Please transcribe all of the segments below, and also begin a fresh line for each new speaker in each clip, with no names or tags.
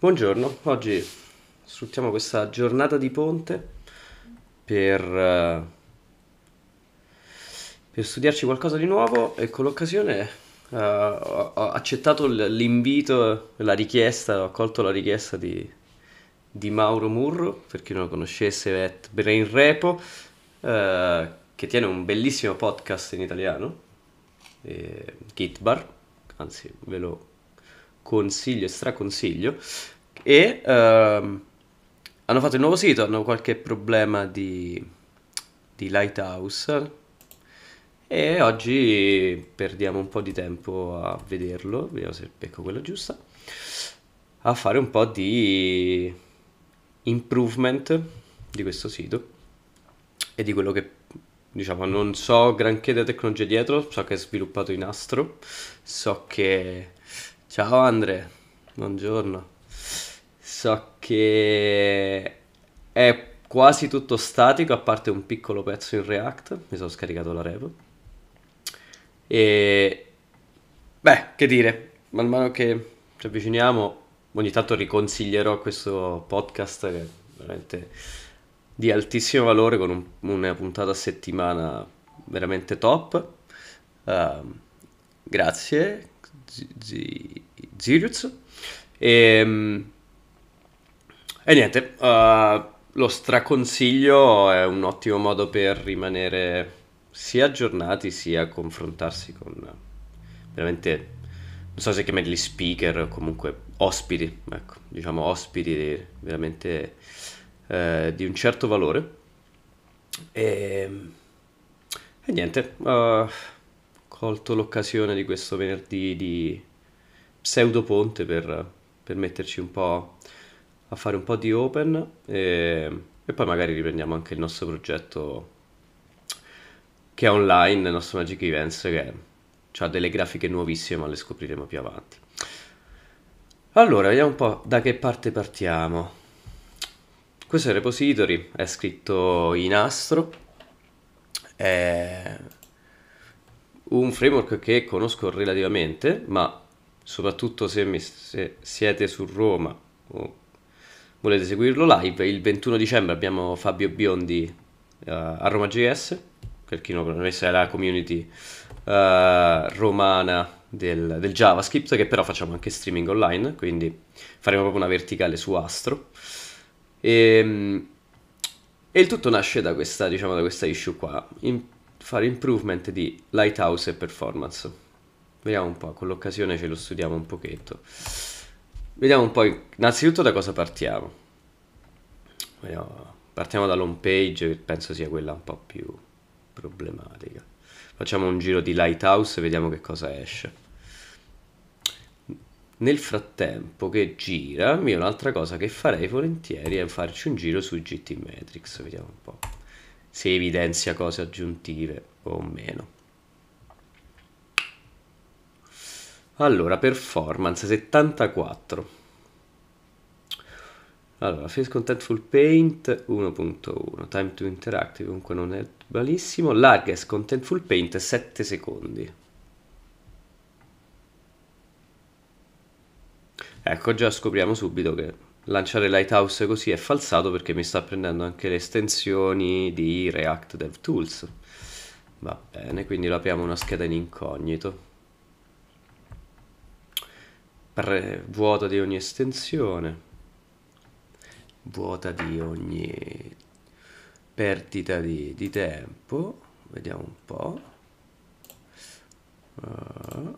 Buongiorno, oggi sfruttiamo questa giornata di ponte per, eh, per studiarci qualcosa di nuovo e con l'occasione eh, ho, accettato l'invito, la richiesta, ho accolto la richiesta di, di Mauro Murro, per chi non lo conoscesse è Brain Repo, eh, che tiene un bellissimo podcast in italiano, eh, Gitbar, anzi ve lo consiglio e straconsiglio. E uh, hanno fatto il nuovo sito, hanno qualche problema di, di Lighthouse. E oggi perdiamo un po' di tempo a vederlo, vediamo se becco quella giusta, a fare un po' di improvement di questo sito e di quello che diciamo non so granché della tecnologia dietro, so che è sviluppato in Astro, so che Ciao Andre, buongiorno. So che è quasi tutto statico, a parte un piccolo pezzo in React, mi sono scaricato la repo. E beh, che dire, man mano che ci avviciniamo, ogni tanto riconsiglierò questo podcast che è veramente di altissimo valore con un, una puntata a settimana veramente top. Uh, grazie, Zirius. E, ehm, e, niente, uh, lo straconsiglio è un ottimo modo per rimanere sia aggiornati sia confrontarsi con veramente, non so se chiamarli speaker o comunque ospiti, ecco, diciamo ospiti veramente eh, di un certo valore. E, ehm, e niente. Uh, colto l'occasione di questo venerdì di pseudo ponte per, per metterci un po' a fare un po' di open e, ehm, e poi magari riprendiamo anche il nostro progetto che è online, il nostro Magic Events, che ha delle grafiche nuovissime, ma le scopriremo più avanti. Allora, vediamo un po' da che parte partiamo. Questo è il Repository, è scritto in astro, un framework che conosco relativamente, ma soprattutto se, mi, se siete su Roma o volete seguirlo live, il 21 dicembre abbiamo Fabio Biondi uh, a Roma.js, per chi non conosce è la community uh, romana del, del, JavaScript, che però facciamo anche streaming online, quindi faremo proprio una verticale su Astro. E, ehm, e il tutto nasce da questa, diciamo, da questa issue qua. In, fare improvement di Lighthouse e Performance. Vediamo un po', con l'occasione ce lo studiamo un pochetto. Vediamo un po', innanzitutto da cosa partiamo. Vediamo. Partiamo dall'home page, che penso sia quella un po' più problematica. Facciamo un giro di Lighthouse e vediamo che cosa esce. Nel frattempo che gira, io un'altra cosa che farei volentieri è farci un giro su GT Matrix, vediamo un po' se evidenzia cose aggiuntive o meno. Allora, performance 74. Allora, Face Contentful Paint 1.1, Time to Interact comunque non è malissimo, Largest Contentful Paint 7 secondi. Ecco, già scopriamo subito che lanciare Lighthouse così è falsato perché mi sta prendendo anche le estensioni di React DevTools. Va bene, quindi lo apriamo una scheda in incognito. Pre- vuota di ogni estensione. Vuota di ogni perdita di, di tempo. Vediamo un po'. Uh,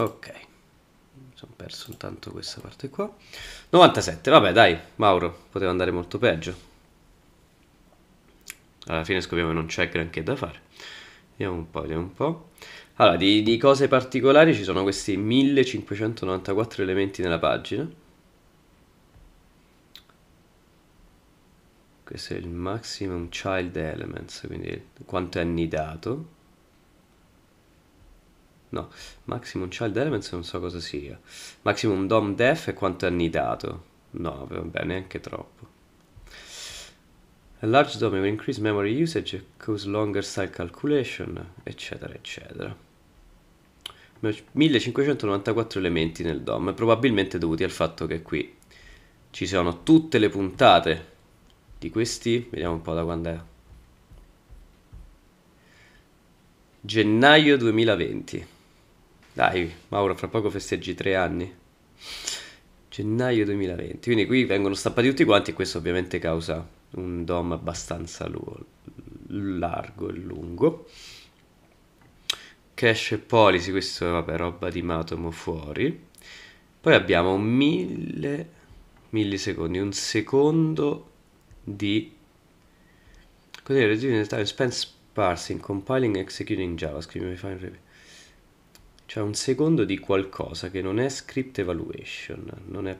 ok ho perso intanto questa parte qua 97 vabbè dai Mauro poteva andare molto peggio alla fine scopriamo che non c'è granché da fare vediamo un po' vediamo un po' allora di, di cose particolari ci sono questi 1594 elementi nella pagina questo è il maximum child elements quindi quanto è annidato No, Maximum Child Elements non so cosa sia. Maximum Dom Def e quanto è annidato. No, va bene, neanche troppo. A large DOM will increase memory usage, cause longer style calculation, eccetera, eccetera. 1594 elementi nel DOM, probabilmente dovuti al fatto che qui ci sono tutte le puntate di questi. Vediamo un po' da quando è. Gennaio 2020. Dai, Mauro, fra poco festeggi tre anni. Gennaio 2020. Quindi qui vengono stampati tutti quanti e questo ovviamente causa un DOM abbastanza lu- largo e lungo. Cache e policy, questo è vabbè, roba di matomo fuori. Poi abbiamo un mille millisecondi, un secondo di Cos'è il reducing del time spent parsing, compiling, executing JavaScript. C'è un secondo di qualcosa che non è script evaluation, non è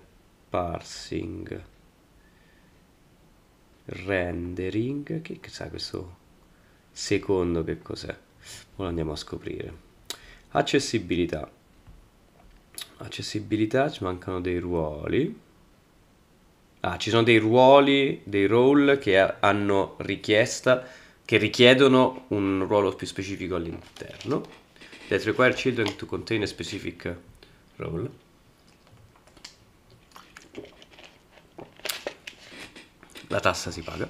parsing, rendering, che, sa questo secondo che cos'è? Ora andiamo a scoprire. Accessibilità. Accessibilità, ci mancano dei ruoli. Ah, ci sono dei ruoli, dei role che hanno richiesta, che richiedono un ruolo più specifico all'interno that require children to contain a specific uh, role. La tassa si paga.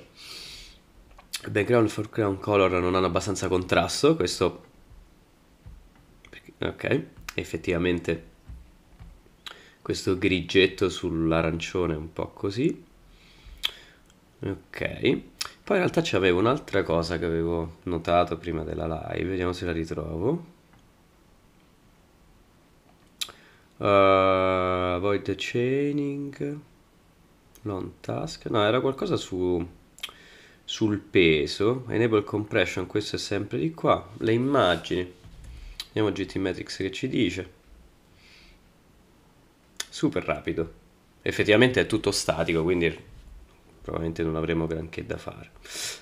Background, foreground, color non hanno abbastanza contrasto, questo... Ok, effettivamente questo grigetto sull'arancione un po' così. Ok, poi in realtà c'avevo un'altra cosa che avevo notato prima della live, vediamo se la ritrovo. Uh, void chaining. Non task. No, era qualcosa su sul peso. Enable compression, questo è sempre di qua. Le immagini. Vediamo a GT Matrix che ci dice. Super rapido. Effettivamente è tutto statico, quindi probabilmente non avremo granché da fare.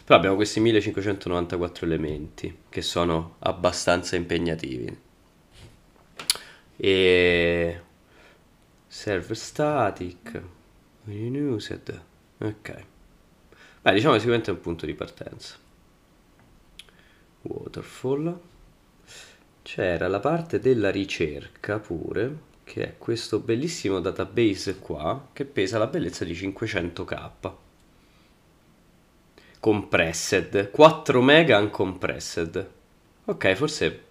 Però abbiamo questi 1594 elementi che sono abbastanza impegnativi e serve static unused ok beh diciamo che sicuramente è un punto di partenza waterfall c'era la parte della ricerca pure che è questo bellissimo database qua che pesa la bellezza di 500k compressed 4 mega uncompressed ok forse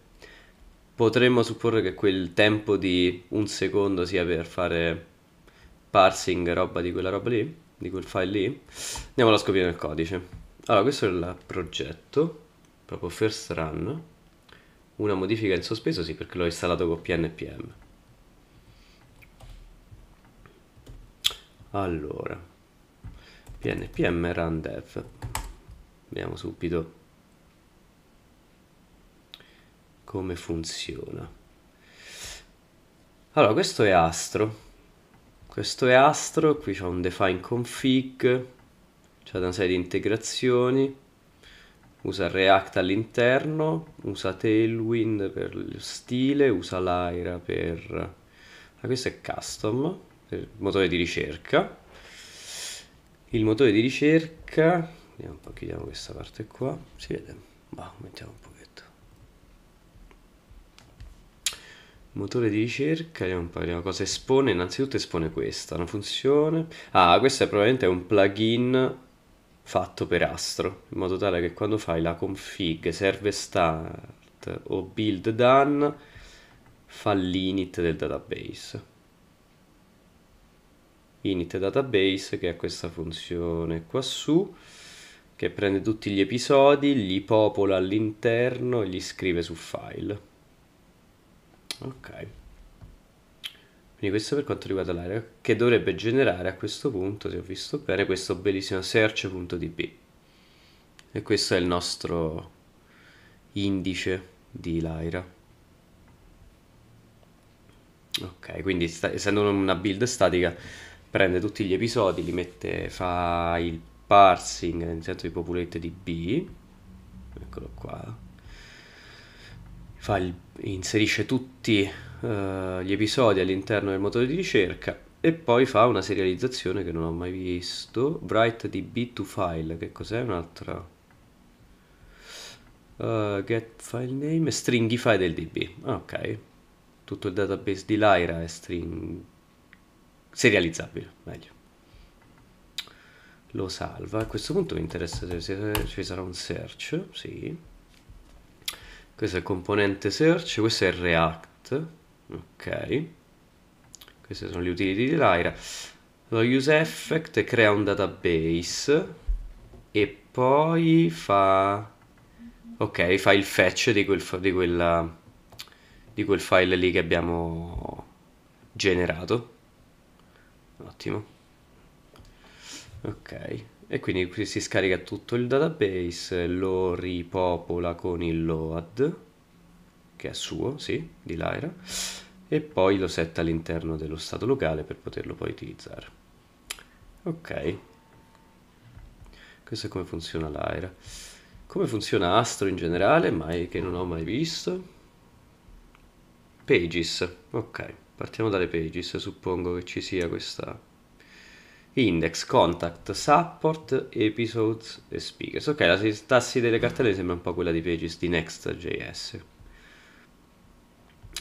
Potremmo supporre che quel tempo di un secondo sia per fare parsing, roba di quella roba lì, di quel file lì. Andiamolo a scoprire nel codice. Allora, questo è il progetto, proprio first run. Una modifica in sospeso, sì, perché l'ho installato con PNPM. Allora, PNPM run dev. Vediamo subito come funziona. Allora, questo è Astro. Questo è Astro, qui c'è un define config, c'è una serie di integrazioni, usa React all'interno, usa Tailwind per lo stile, usa Lyra per... Ah, questo è custom, per il motore di ricerca. Il motore di ricerca, vediamo un po', chiudiamo questa parte qua, si vede? Bah, mettiamo un po' Motore di ricerca, vediamo un po', cosa espone. Innanzitutto espone questa, una funzione. Ah, questo è probabilmente un plugin fatto per Astro, in modo tale che quando fai la config serve start o build done, fa l'init del database. Init database che è questa funzione qua su che prende tutti gli episodi, li popola all'interno e li scrive su file ok quindi questo per quanto riguarda l'area che dovrebbe generare a questo punto se ho visto bene questo bellissimo search.db e questo è il nostro indice di Lyra ok quindi sta, essendo una build statica prende tutti gli episodi li mette fa il parsing nel senso di populate db eccolo qua il, inserisce tutti uh, gli episodi all'interno del motore di ricerca e poi fa una serializzazione che non ho mai visto write db to file che cos'è un'altra uh, get file name stringify del db ah, ok tutto il database di Lyra è string serializzabile meglio lo salva a questo punto mi interessa se ci sarà un search sì questo è il componente search, questo è React, ok, queste sono le utility di Lyra, lo use effect crea un database e poi fa, ok, fa il fetch di quel, di quella, di quel file lì che abbiamo generato, ottimo, ok. E quindi qui si scarica tutto il database, lo ripopola con il load, che è suo, sì, di Lyra, e poi lo setta all'interno dello stato locale per poterlo poi utilizzare. Ok, questo è come funziona Lyra. Come funziona Astro in generale, mai, che non ho mai visto. Pages, ok, partiamo dalle pages, suppongo che ci sia questa Index, Contact, Support, Episodes e Speakers. Ok, la sintassi delle cartelle sembra un po' quella di Pages di Next.js.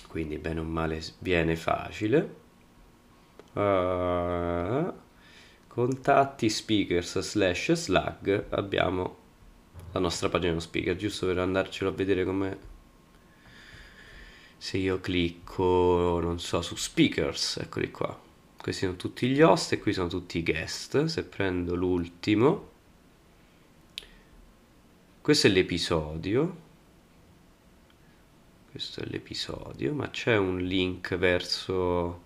Quindi bene o male viene facile. Uh, contatti, speakers, slash, slug. Abbiamo la nostra pagina speaker, giusto per andarcelo a vedere come... Se io clicco, non so, su speakers, eccoli qua questi sono tutti gli host e qui sono tutti i guest se prendo l'ultimo questo è l'episodio questo è l'episodio ma c'è un link verso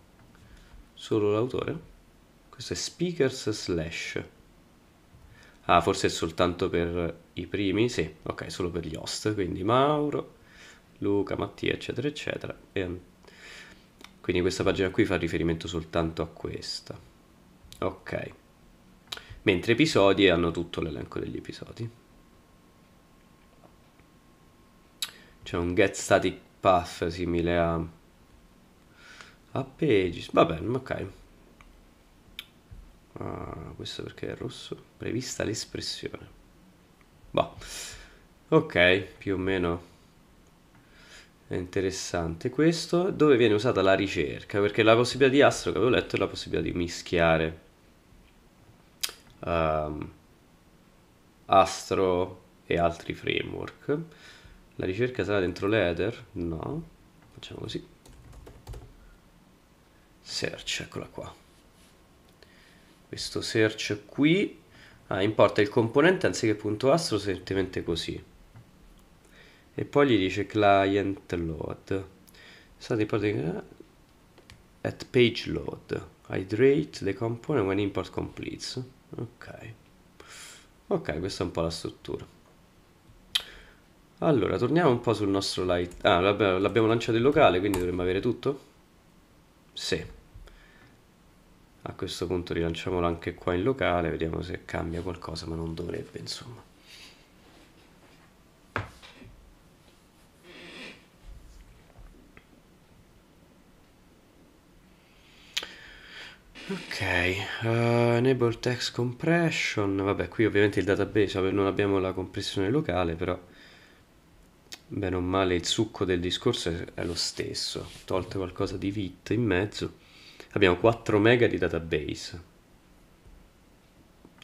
solo l'autore questo è speakers slash ah forse è soltanto per i primi sì ok solo per gli host quindi Mauro Luca Mattia eccetera eccetera e quindi questa pagina qui fa riferimento soltanto a questa. Ok. Mentre episodi hanno tutto l'elenco degli episodi. C'è un get static path simile a... A pages. Va bene, ok. Ah, questo perché è rosso. Prevista l'espressione. Boh. Ok, più o meno è interessante questo, dove viene usata la ricerca, perché la possibilità di astro che avevo letto è la possibilità di mischiare ehm, astro e altri framework. La ricerca sarà dentro l'header? No, facciamo così. Search, eccola qua. Questo search qui ah, importa il componente anziché punto astro semplicemente così e poi gli dice client load state importing at page load hydrate the component when import completes ok ok questa è un po' la struttura allora torniamo un po' sul nostro light ah l'abbiamo lanciato in locale quindi dovremmo avere tutto sì a questo punto rilanciamolo anche qua in locale vediamo se cambia qualcosa ma non dovrebbe insomma Ok, uh, enable text compression, vabbè qui ovviamente il database, non abbiamo la compressione locale però bene o male il succo del discorso è lo stesso, tolto qualcosa di vit in mezzo, abbiamo 4 mega di database,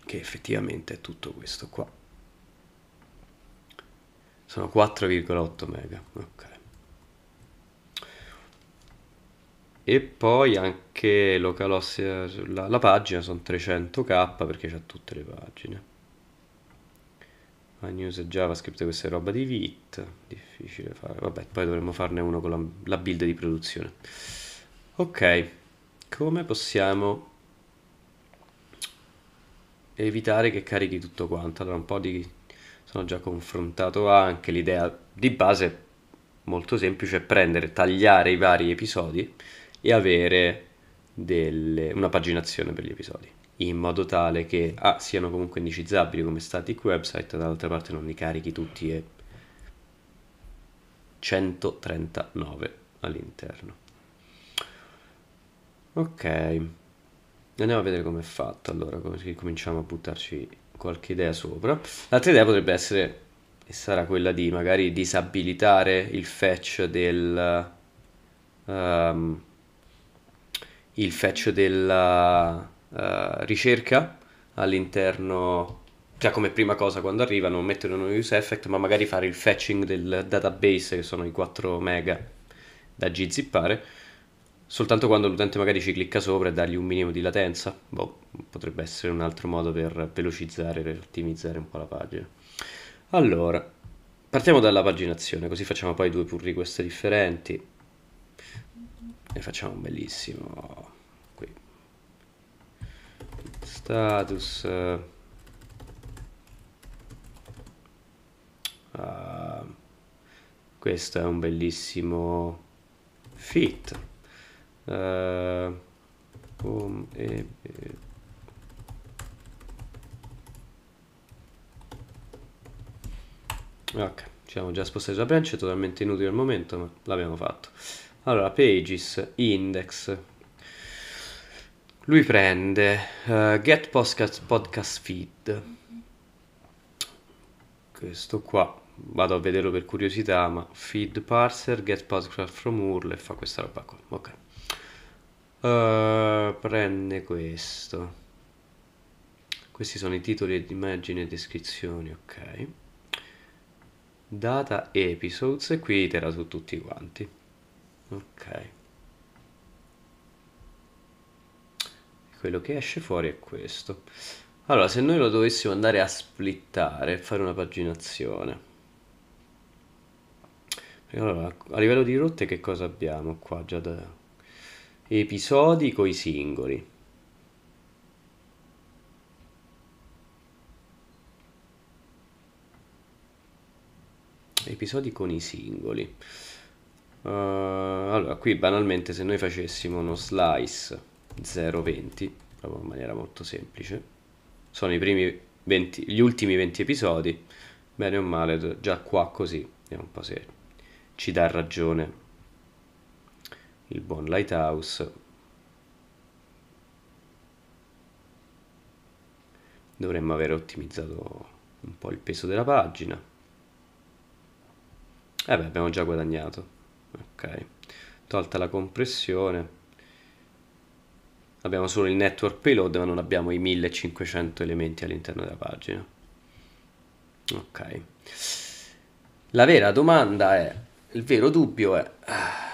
che effettivamente è tutto questo qua. Sono 4,8 mega, ok. E poi anche Localhost, eh, la, la pagina sono 300k perché c'ha tutte le pagine. MyNews e JavaScript, questa è roba di Vit, difficile fare. Vabbè, poi dovremmo farne uno con la, la build di produzione. Ok, come possiamo evitare che carichi tutto quanto? Allora, un po' di... sono già confrontato anche l'idea di base molto semplice è prendere, tagliare i vari episodi e avere delle, una paginazione per gli episodi in modo tale che ah, siano comunque indicizzabili come static website, dall'altra parte non li carichi tutti e 139 all'interno. Ok, andiamo a vedere come è fatto allora, cominciamo a buttarci qualche idea sopra. L'altra idea potrebbe essere, e sarà quella di magari disabilitare il fetch del... Um, il fetch della uh, ricerca all'interno, cioè come prima cosa quando arriva non mettere uno use effect, ma magari fare il fetching del database, che sono i 4 mega da gzippare, soltanto quando l'utente magari ci clicca sopra e dargli un minimo di latenza. Boh, potrebbe essere un altro modo per velocizzare, e ottimizzare un po' la pagina. Allora, partiamo dalla paginazione, così facciamo poi due pull request differenti ne facciamo un bellissimo qui status uh, questo è un bellissimo fit uh, e. ok ci siamo già spostati sulla branch è totalmente inutile al momento ma l'abbiamo fatto allora, Pages, Index. Lui prende uh, Get podcast, podcast Feed. Questo qua, vado a vederlo per curiosità, ma Feed Parser, Get Podcast from URL e fa questa roba qua. Ok. Uh, prende questo. Questi sono i titoli, immagini e descrizioni, ok. Data episodes e qui itera su tutti quanti ok quello che esce fuori è questo allora se noi lo dovessimo andare a splittare fare una paginazione allora, a livello di rotte che cosa abbiamo qua già da episodi coi singoli episodi con i singoli uh, allora qui banalmente se noi facessimo uno slice 0,20 proprio in maniera molto semplice sono i primi 20, gli ultimi 20 episodi bene o male già qua così vediamo un po' se ci dà ragione il buon Lighthouse dovremmo aver ottimizzato un po' il peso della pagina e eh beh abbiamo già guadagnato ok tolta la compressione abbiamo solo il network payload ma non abbiamo i 1500 elementi all'interno della pagina ok la vera domanda è il vero dubbio è ah,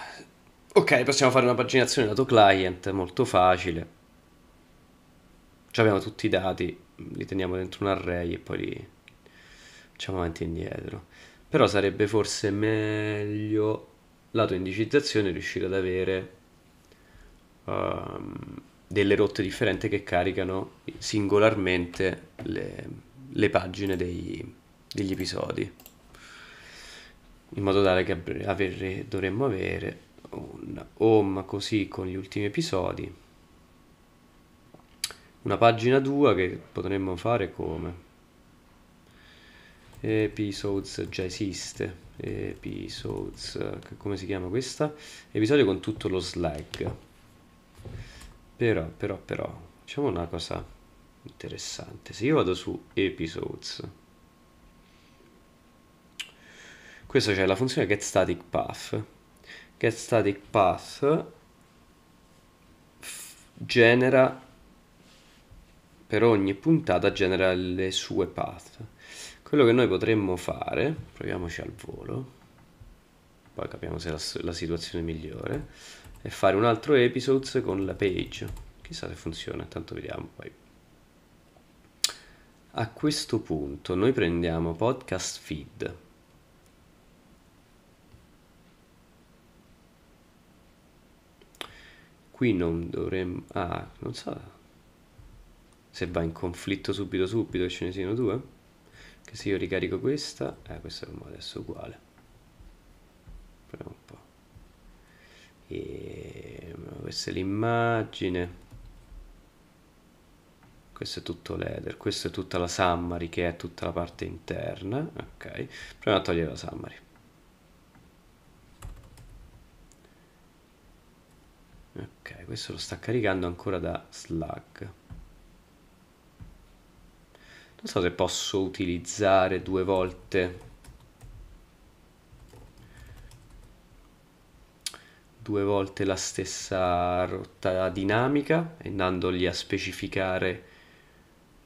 ok possiamo fare una paginazione lato client molto facile Ci abbiamo tutti i dati li teniamo dentro un array e poi li facciamo avanti e indietro però sarebbe forse meglio lato indicizzazione riuscire ad avere um, delle rotte differenti che caricano singolarmente le, le pagine dei, degli episodi in modo tale che avere, dovremmo avere un home così con gli ultimi episodi una pagina 2 che potremmo fare come Episodes già esiste. Episodes, come si chiama questa? Episodio con tutto lo slag. Però, però, però, facciamo una cosa interessante. Se io vado su Episodes, questa c'è la funzione getStaticPath. GetStaticPath genera per ogni puntata genera le sue path quello che noi potremmo fare, proviamoci al volo, poi capiamo se la, la situazione migliore, e fare un altro episodes con la page. Chissà se funziona, intanto vediamo poi. A questo punto noi prendiamo podcast feed. Qui non dovremmo... Ah, non so se va in conflitto subito subito, ce ne siano due se io ricarico questa, eh, questa è adesso uguale. Proviamo un po'. E questa è l'immagine. Questo è tutto l'header, questa è tutta la summary che è tutta la parte interna. Ok, proviamo a togliere la summary. Ok, questo lo sta caricando ancora da Slack non so se posso utilizzare due volte due volte la stessa rotta dinamica andandogli a specificare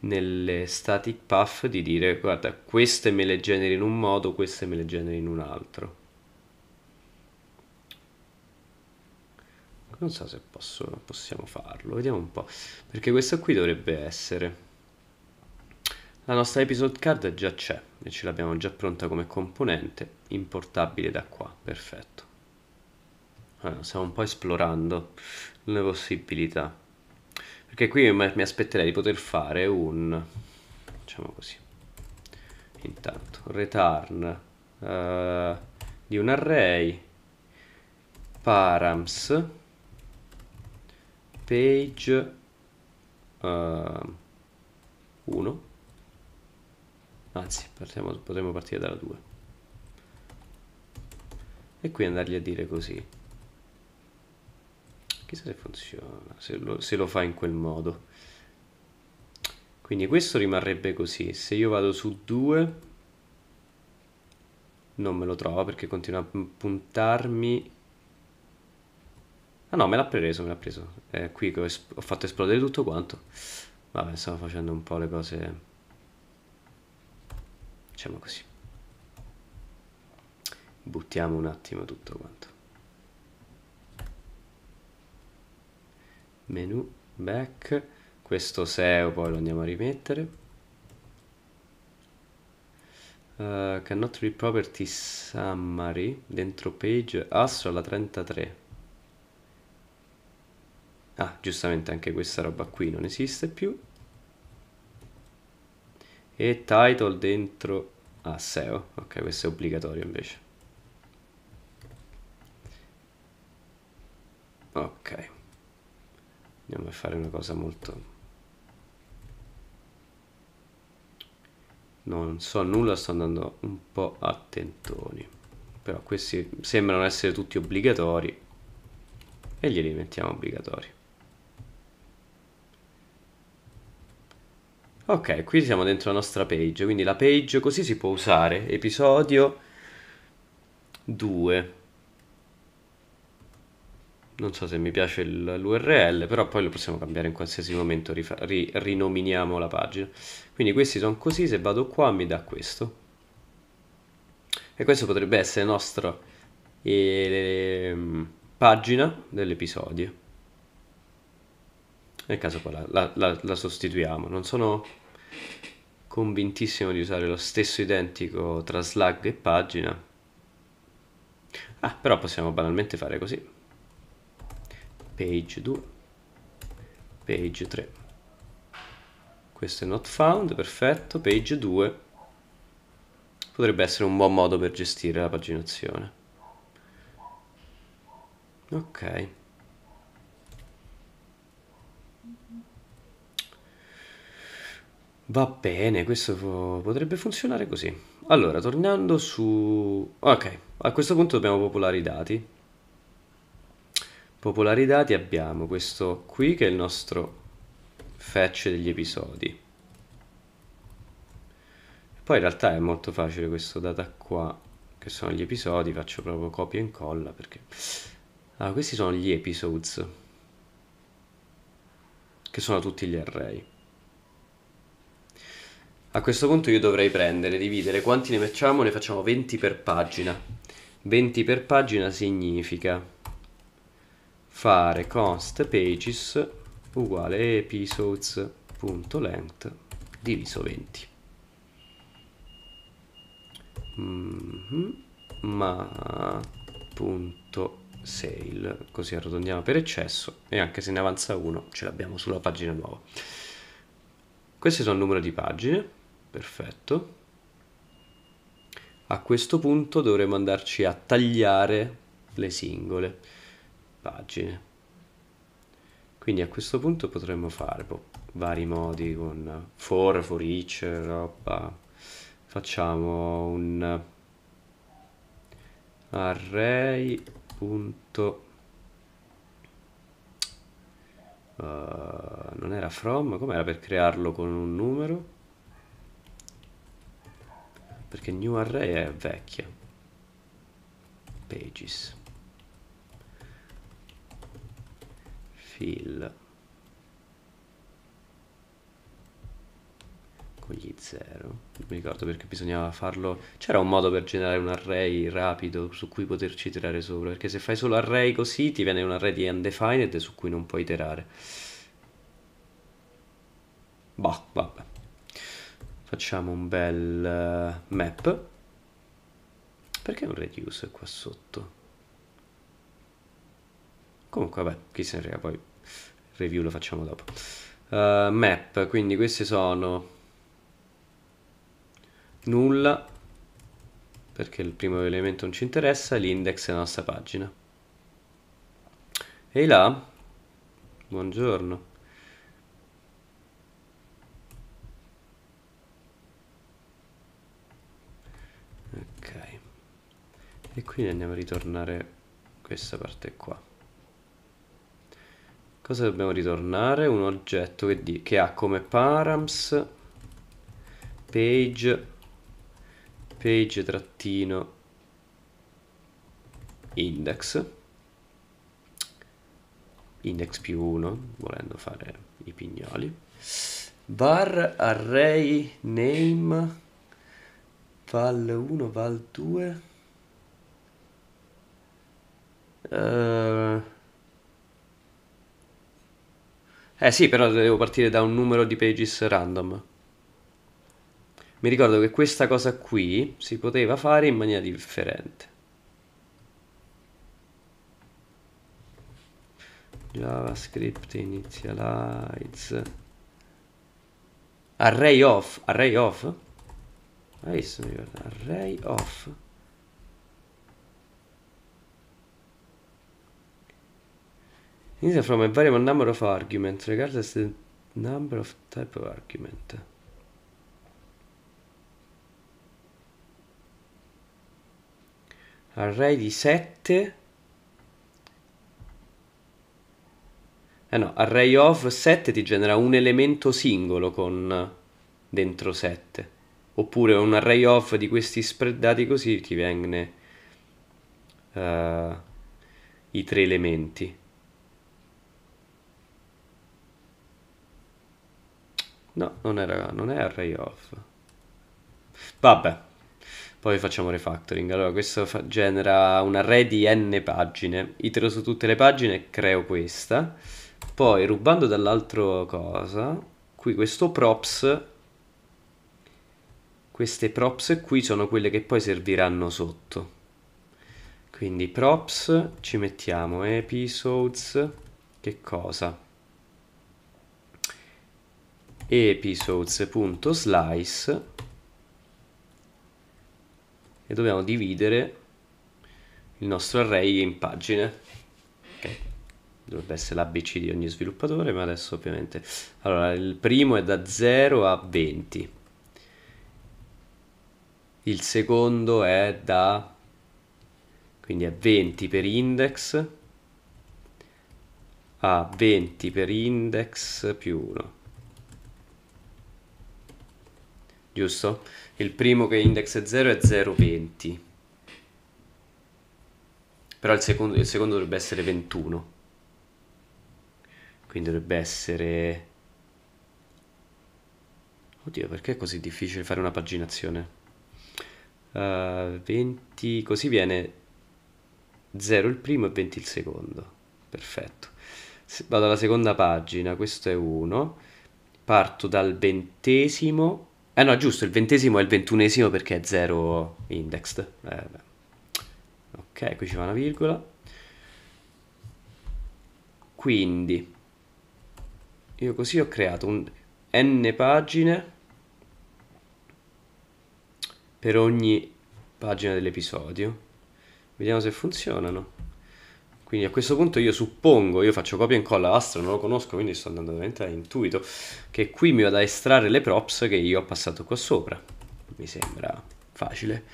nelle static path di dire guarda queste me le generi in un modo queste me le generi in un altro non so se posso, possiamo farlo vediamo un po' perché questo qui dovrebbe essere la nostra episode card già c'è e ce l'abbiamo già pronta come componente, importabile da qua, perfetto. Allora, stiamo un po' esplorando le possibilità. Perché qui mi aspetterei di poter fare un... facciamo così. Intanto, return uh, di un array params page uh, eh, 1 anzi partiamo, potremmo partire dalla 2 e qui andargli a dire così chissà se funziona se lo, se lo fa in quel modo quindi questo rimarrebbe così se io vado su 2 non me lo trova perché continua a puntarmi ah no me l'ha preso me l'ha preso è eh, qui che ho, ho fatto esplodere tutto quanto vabbè stavo facendo un po' le cose Facciamo così. Buttiamo un attimo tutto quanto. Menu, back. Questo SEO poi lo andiamo a rimettere. Uh, cannot read property summary dentro page asso alla 33 ah giustamente anche questa roba qui non esiste più e title dentro a SEO. Ok, questo è obbligatorio invece. Ok. Andiamo a fare una cosa molto... Non so nulla, sto andando un po' attentoni tentoni. Però questi sembrano essere tutti obbligatori e glieli mettiamo obbligatori. Ok, qui siamo dentro la nostra page, quindi la page così si può usare, episodio 2. Non so se mi piace l'URL, però poi lo possiamo cambiare in qualsiasi momento, ri rinominiamo la pagina. Quindi questi sono così, se vado qua mi dà questo. E questo potrebbe essere la nostra eh, pagina dell'episodio. Nel caso qua la, la, la, la sostituiamo. Non sono convintissimo di usare lo stesso identico tra slug e pagina. Ah, però possiamo banalmente fare così. Page 2, page 3. Questo è not found, perfetto. Page 2 potrebbe essere un buon modo per gestire la paginazione. Ok. Va bene, questo potrebbe funzionare così. Allora, tornando su... Ok, a questo punto dobbiamo popolare i dati. Popolare i dati abbiamo questo qui che è il nostro fetch degli episodi. Poi in realtà è molto facile questo data qua, che sono gli episodi, faccio proprio copia e incolla perché... Ah, questi sono gli episodes, che sono tutti gli array. A questo punto io dovrei prendere, dividere quanti ne facciamo, ne facciamo 20 per pagina. 20 per pagina significa fare const pages uguale episodes.length diviso 20. Mm -hmm. Ma punto sale, così arrotondiamo per eccesso e anche se ne avanza uno ce l'abbiamo sulla pagina nuova. Questi sono il numero di pagine perfetto. A questo punto dovremo andarci a tagliare le singole pagine. Quindi a questo punto potremmo fare boh, vari modi con for, for each, roba. Facciamo un array punto uh, non era from com'era per crearlo con un numero perché new array è vecchia pages fill con gli 0 non mi ricordo perché bisognava farlo c'era un modo per generare un array rapido su cui poterci iterare sopra perché se fai solo array così ti viene un array di undefined su cui non puoi iterare boh vabbè facciamo un bel eh, map. Perché un reduce qua sotto? Comunque, vabbè, chi se ne frega, poi review lo facciamo dopo. Uh, map, quindi queste sono nulla perché il primo elemento non ci interessa, l'index è la nostra pagina. e là, buongiorno. e quindi andiamo a ritornare questa parte qua cosa dobbiamo ritornare? un oggetto che, di, che ha come params page page trattino index index più 1 volendo fare i pignoli var array name val 1 val 2 eh, eh sì, però devo partire da un numero di pages random. Mi ricordo che questa cosa qui si poteva fare in maniera differente. JavaScript initialize array of array of? Ah, mi array of These are from a variable number of arguments, regardless the number of type of argument. Array di 7. Eh no, array of 7 ti genera un elemento singolo con dentro 7. Oppure un array of di questi spreadati così ti viene uh, i tre elementi. No, non, era, non è array of. Vabbè, poi facciamo refactoring. Allora, questo genera un array di n pagine. Itero su tutte le pagine e creo questa. Poi, rubando dall'altro cosa, qui questo props, queste props qui sono quelle che poi serviranno sotto. Quindi props, ci mettiamo episodes, che cosa? episodes.slice e dobbiamo dividere il nostro array in pagine okay. dovrebbe essere l'abc di ogni sviluppatore ma adesso ovviamente allora il primo è da 0 a 20 il secondo è da quindi è 20 per index a 20 per index più 1 giusto? Il primo che index è 0 è 0,20. Però il secondo, il secondo dovrebbe essere 21. Quindi dovrebbe essere... Oddio, perché è così difficile fare una paginazione? Uh, eh, 20, così viene 0 il primo e 20 il secondo. Perfetto. Vado alla seconda pagina, questo è 1. Parto dal ventesimo eh no, giusto, il ventesimo è il ventunesimo perché è 0 indexed. Eh, ok, qui ci va una virgola. Quindi, io così ho creato un n pagine per ogni pagina dell'episodio. Vediamo se funzionano. Quindi a questo punto io suppongo, io faccio copia e incolla l'astro, non lo conosco, quindi sto andando veramente a intuito, che qui mi vado a estrarre le props che io ho passato qua sopra. Mi sembra facile.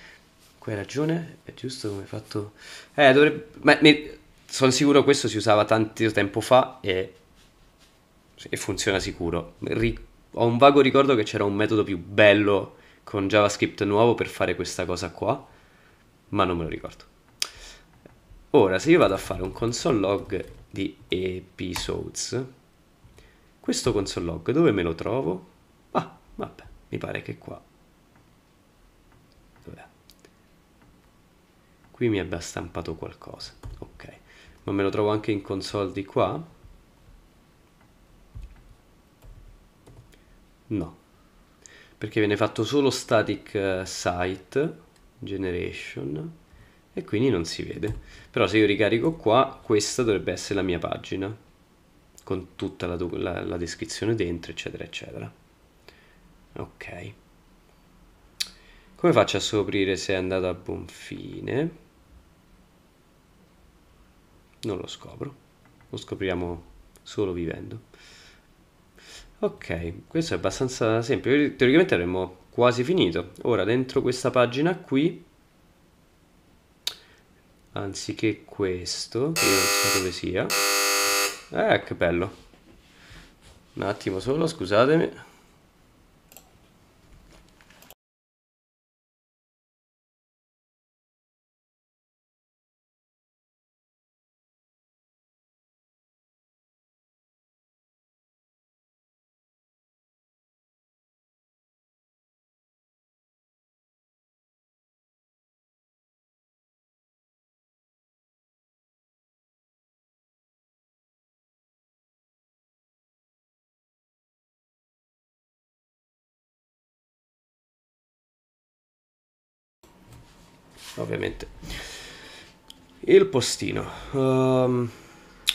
Qui hai ragione, è giusto come hai fatto... Eh, dovrebbe... Ma mi... sono sicuro che questo si usava tanto tempo fa e, e funziona sicuro. Ri... Ho un vago ricordo che c'era un metodo più bello con JavaScript nuovo per fare questa cosa qua, ma non me lo ricordo. Ora, se io vado a fare un console log di episodes, questo console log dove me lo trovo? Ah, vabbè, mi pare che qua. Dov'è? Qui mi abbia stampato qualcosa, ok. Ma me lo trovo anche in console di qua? No, perché viene fatto solo static eh, site generation e quindi non si vede. Però se io ricarico qua, questa dovrebbe essere la mia pagina, con tutta la, la, la descrizione dentro, eccetera, eccetera. Ok. Come faccio a scoprire se è andata a buon fine? Non lo scopro, lo scopriamo solo vivendo. Ok, questo è abbastanza semplice, teoricamente avremmo quasi finito. Ora dentro questa pagina qui anziché questo, io non so dove sia. Eh, che bello. Un attimo solo, scusatemi. ovviamente. Il postino. Um,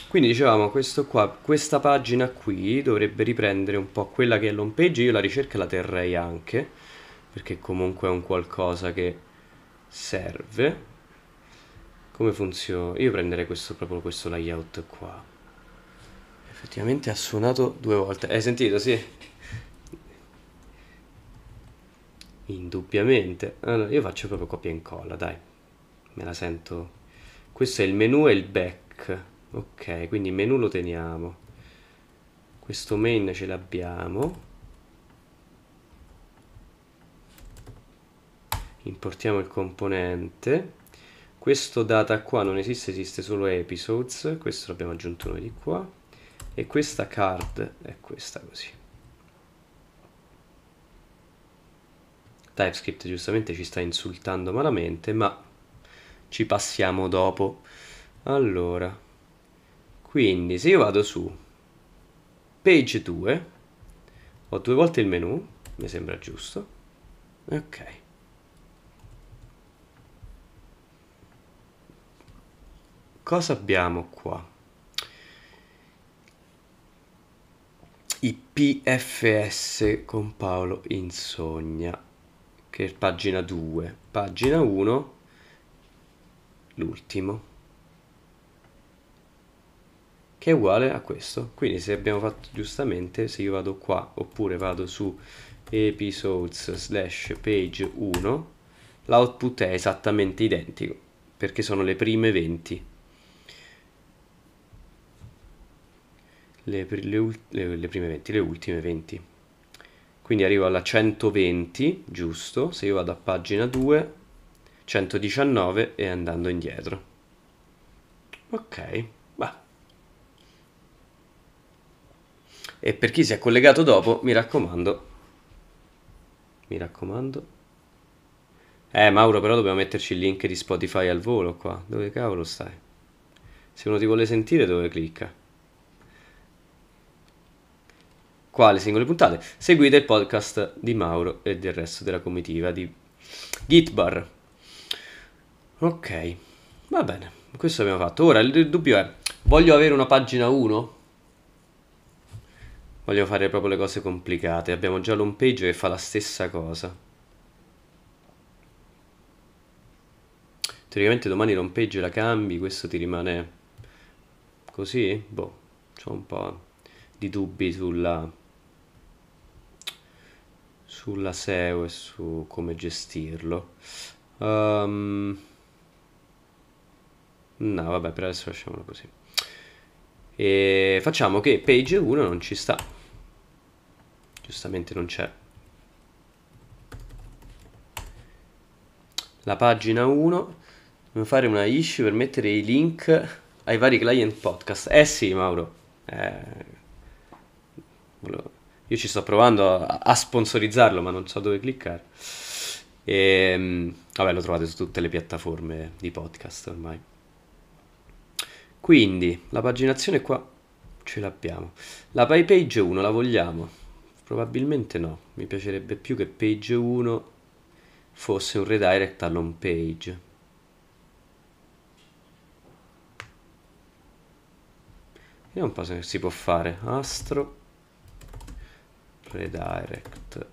quindi diciamo, qua, questa pagina qui dovrebbe riprendere un po' quella che è l'home page, io la ricerca la terrei anche, perché comunque è un qualcosa che serve. Come funziona? Io prenderei questo, proprio questo layout qua. Effettivamente ha suonato due volte. Hai sentito, sì? Indubbiamente. Allora, io faccio proprio copia e incolla, dai. Me la sento. Questo è il menu e il back. Ok, quindi il menu lo teniamo. Questo main ce l'abbiamo. Importiamo il componente. Questo data qua non esiste, esiste solo episodes. Questo l'abbiamo aggiunto noi di qua. E questa card è questa così. TypeScript giustamente ci sta insultando malamente, ma ci passiamo dopo. Allora, quindi se io vado su page 2, ho due volte il menu, mi sembra giusto. Ok. Cosa abbiamo qua? IPFS con Paolo Insogna che è pagina 2, pagina 1, l'ultimo, che è uguale a questo. Quindi se abbiamo fatto giustamente, se io vado qua oppure vado su episodes slash page 1, l'output è esattamente identico, perché sono le prime 20. Le, le, le, le prime 20, le ultime 20 quindi arrivo alla 120 giusto se io vado a pagina 2 119 e andando indietro ok va e per chi si è collegato dopo mi raccomando mi raccomando eh Mauro però dobbiamo metterci il link di Spotify al volo qua dove cavolo stai se uno ti vuole sentire dove clicca qua singole puntate, seguite il podcast di Mauro e del resto della comitiva di Gitbar. Ok, va bene, questo abbiamo fatto. Ora il dubbio è, voglio avere una pagina 1? Voglio fare proprio le cose complicate. Abbiamo già l'home page che fa la stessa cosa. Teoricamente domani l'home page la cambi, questo ti rimane così? Boh, ho un po' di dubbi sulla sulla SEO e su come gestirlo. Um, no, vabbè, per adesso lasciamolo così. E facciamo che page 1 non ci sta. Giustamente non c'è. La pagina 1, dobbiamo fare una issue per mettere i link ai vari client podcast. Eh sì, Mauro. Eh, volevo io ci sto provando a, a sponsorizzarlo, ma non so dove cliccare. E, ehm, vabbè, lo trovate su tutte le piattaforme di podcast ormai. Quindi, la paginazione qua ce l'abbiamo. La pay page 1 la vogliamo? Probabilmente no. Mi piacerebbe più che page 1 fosse un redirect all'home page. Vediamo un po' se si può fare. Astro redirect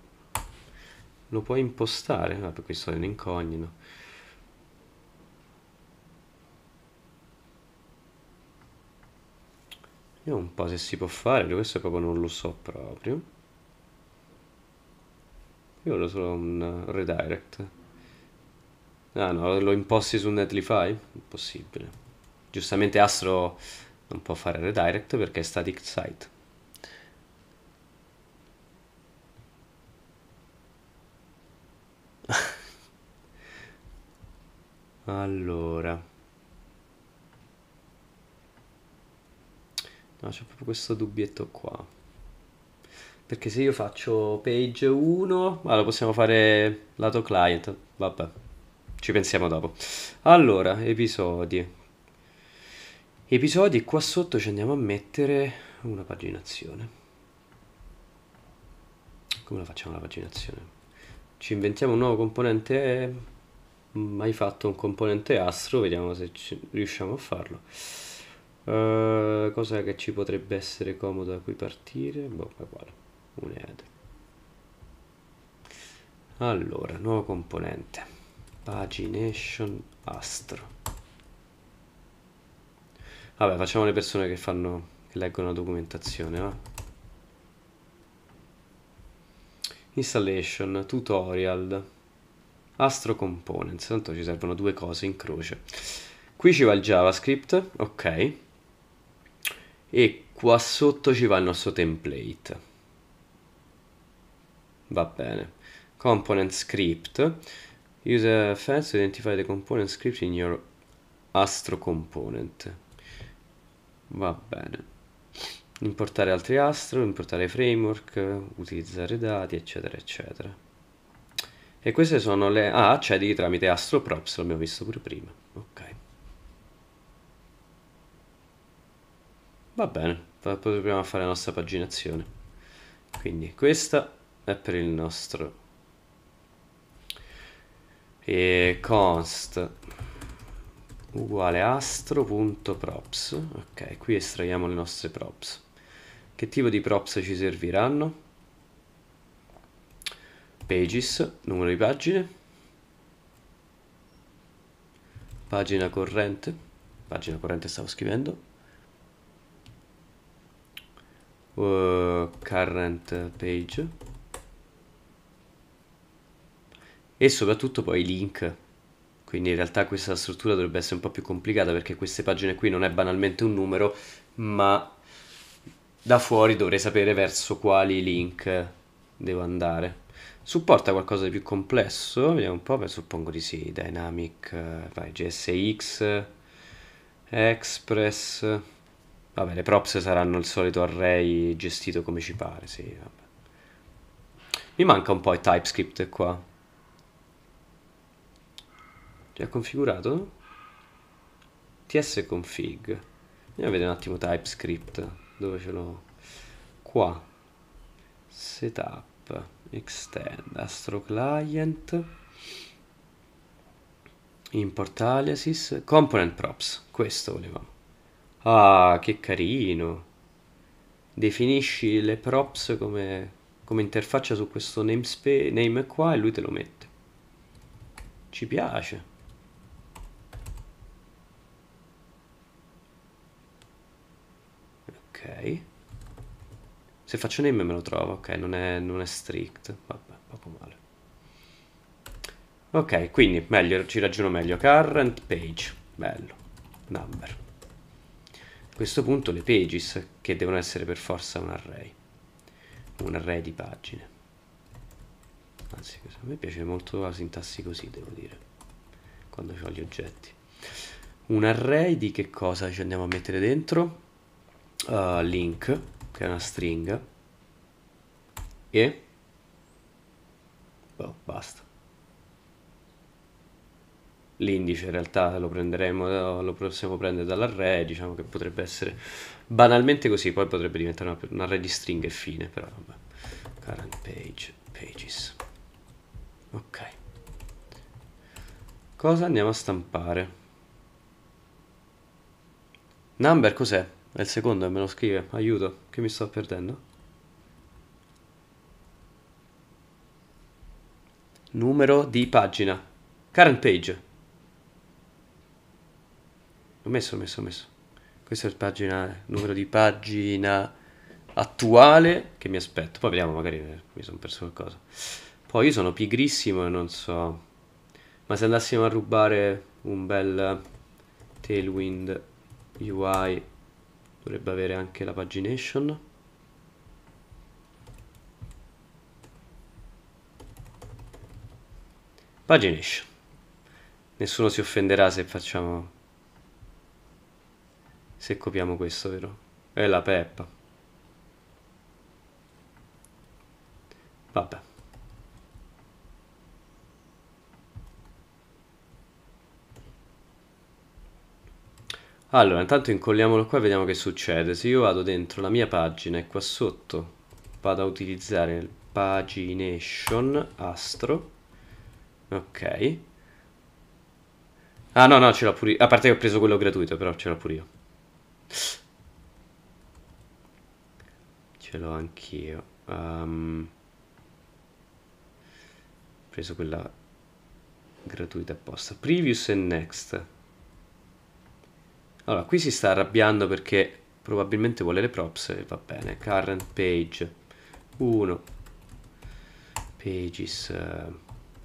lo puoi impostare vabbè ah, questo è un incognito vediamo un po' se si può fare questo proprio non lo so proprio io volevo solo un uh, redirect ah no lo imposti su netlify impossibile giustamente astro non può fare redirect perché è static site allora no c'è proprio questo dubbietto qua perché se io faccio page 1 ma lo possiamo fare lato client vabbè ci pensiamo dopo allora episodi episodi qua sotto ci andiamo a mettere una paginazione come la facciamo la paginazione? Ci inventiamo un nuovo componente mai fatto un componente astro, vediamo se riusciamo a farlo. Uh, eh, cosa che ci potrebbe essere comodo da qui partire? Boh, uguale, un head. Allora, nuovo componente, pagination astro. Vabbè, facciamo le persone che fanno, che leggono la documentazione, va? Installation, tutorial, Astro Components, tanto ci servono due cose in croce. Qui ci va il JavaScript, ok. E qua sotto ci va il nostro template. Va bene. Component script. Use a fence to identify the component script in your astro component. Va bene. Importare altri astro, importare framework, utilizzare dati, eccetera, eccetera. E queste sono le... Ah, accedi tramite AstroProps, l'abbiamo visto pure prima. Ok. Va bene, proviamo a fare la nostra paginazione. Quindi questa è per il nostro... E const uguale astro.props ok qui estraiamo le nostre props che tipo di props ci serviranno pages, numero di pagine, pagina corrente, pagina corrente stavo scrivendo, uh, current page e soprattutto poi link. Quindi in realtà questa struttura dovrebbe essere un po' più complicata perché queste pagine qui non è banalmente un numero, ma da fuori dovrei sapere verso quali link devo andare. Supporta qualcosa di più complesso? Vediamo un po', beh, suppongo di sì, Dynamic, eh, vai, GSX, Express, vabbè le props saranno il solito array gestito come ci pare, sì, vabbè. Mi manca un po' il TypeScript qua. ha configurato? tsconfig. Andiamo a vedere un attimo TypeScript, dove ce l'ho? Qua, setup extend astro client import aliases component props questo volevamo ah che carino definisci le props come, come interfaccia su questo namespace name qua e lui te lo mette ci piace ok se faccio name me lo trovo, ok, non è, non è strict, vabbè, poco male. Ok, quindi meglio, ci ragiono meglio. Current page, bello, number. A questo punto le pages, che devono essere per forza un array. Un array di pagine. Anzi, a me piace molto la sintassi così, devo dire, quando ho gli oggetti. Un array di che cosa ci andiamo a mettere dentro? Uh, link che è una stringa e boh, basta l'indice in realtà lo prenderemo lo possiamo prendere dall'array diciamo che potrebbe essere banalmente così poi potrebbe diventare una, un array di stringhe fine però vabbè current page pages ok cosa andiamo a stampare number cos'è è il secondo e me lo scrive. Aiuto, che mi sto perdendo? Numero di pagina. Current page. L'ho messo, l'ho messo, l'ho messo. Questo è il pagina, numero di pagina attuale che mi aspetto. Poi vediamo, magari eh, mi sono perso qualcosa. Poi io sono pigrissimo e non so. Ma se andassimo a rubare un bel Tailwind UI dovrebbe avere anche la pagination pagination nessuno si offenderà se facciamo se copiamo questo vero? è la peppa vabbè Allora, intanto incolliamolo qua e vediamo che succede. Se io vado dentro la mia pagina e qua sotto vado a utilizzare il pagination astro. Ok. Ah no, no, ce l'ho pure io. A parte che ho preso quello gratuito, però ce l'ho pure io. Ce l'ho anch'io. Um, ho preso quella gratuita apposta. Previous e next. Allora, qui si sta arrabbiando perché probabilmente vuole le props e va bene. Current page 1 pages. Uh,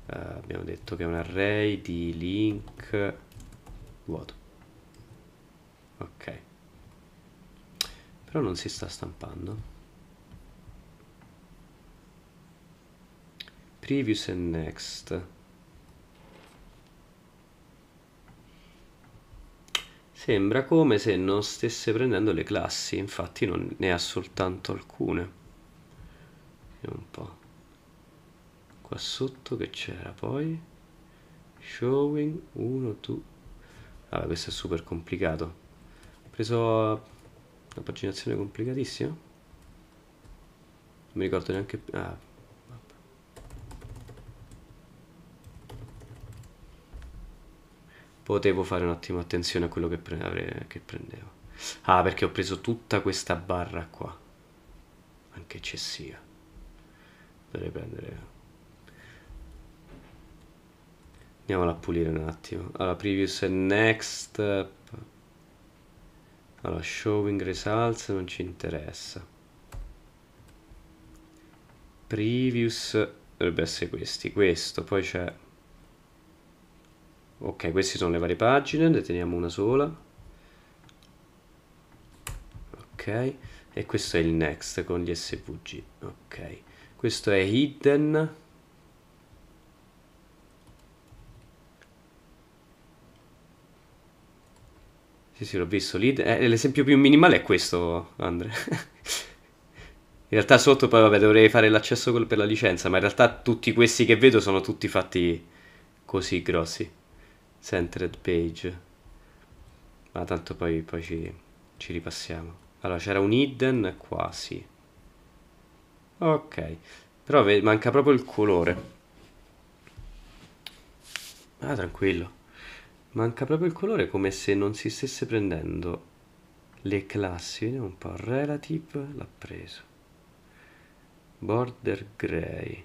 abbiamo detto che è un array di link vuoto. Ok. Però non si sta stampando. Previous and next. Sembra come se non stesse prendendo le classi, infatti non ne ha soltanto alcune. Vediamo un po'. Qua sotto che c'era poi? Showing 1, 2. Ah, questo è super complicato. Ho preso una paginazione complicatissima. Non mi ricordo neanche... Ah, potevo fare un attimo attenzione a quello che, pre- che prendevo. Ah, perché ho preso tutta questa barra qua. Anche eccessiva. Dovrei prendere... Andiamola a pulire un attimo. Allora, previous e next. Allora, showing results non ci interessa. Previous dovrebbe essere questi. Questo, poi c'è ok queste sono le varie pagine ne teniamo una sola ok e questo è il next con gli svg ok questo è hidden Sì, sì, l'ho visto lì. Eh, l'esempio più minimale è questo, Andre. in realtà sotto poi vabbè, dovrei fare l'accesso per la licenza, ma in realtà tutti questi che vedo sono tutti fatti così grossi. Centered Page. Ma tanto poi, poi ci, ci ripassiamo. Allora, c'era un hidden quasi. Ok. Però manca proprio il colore. Ah, tranquillo. Manca proprio il colore come se non si stesse prendendo le classi. Vediamo un po'. Relative l'ha preso. Border Gray.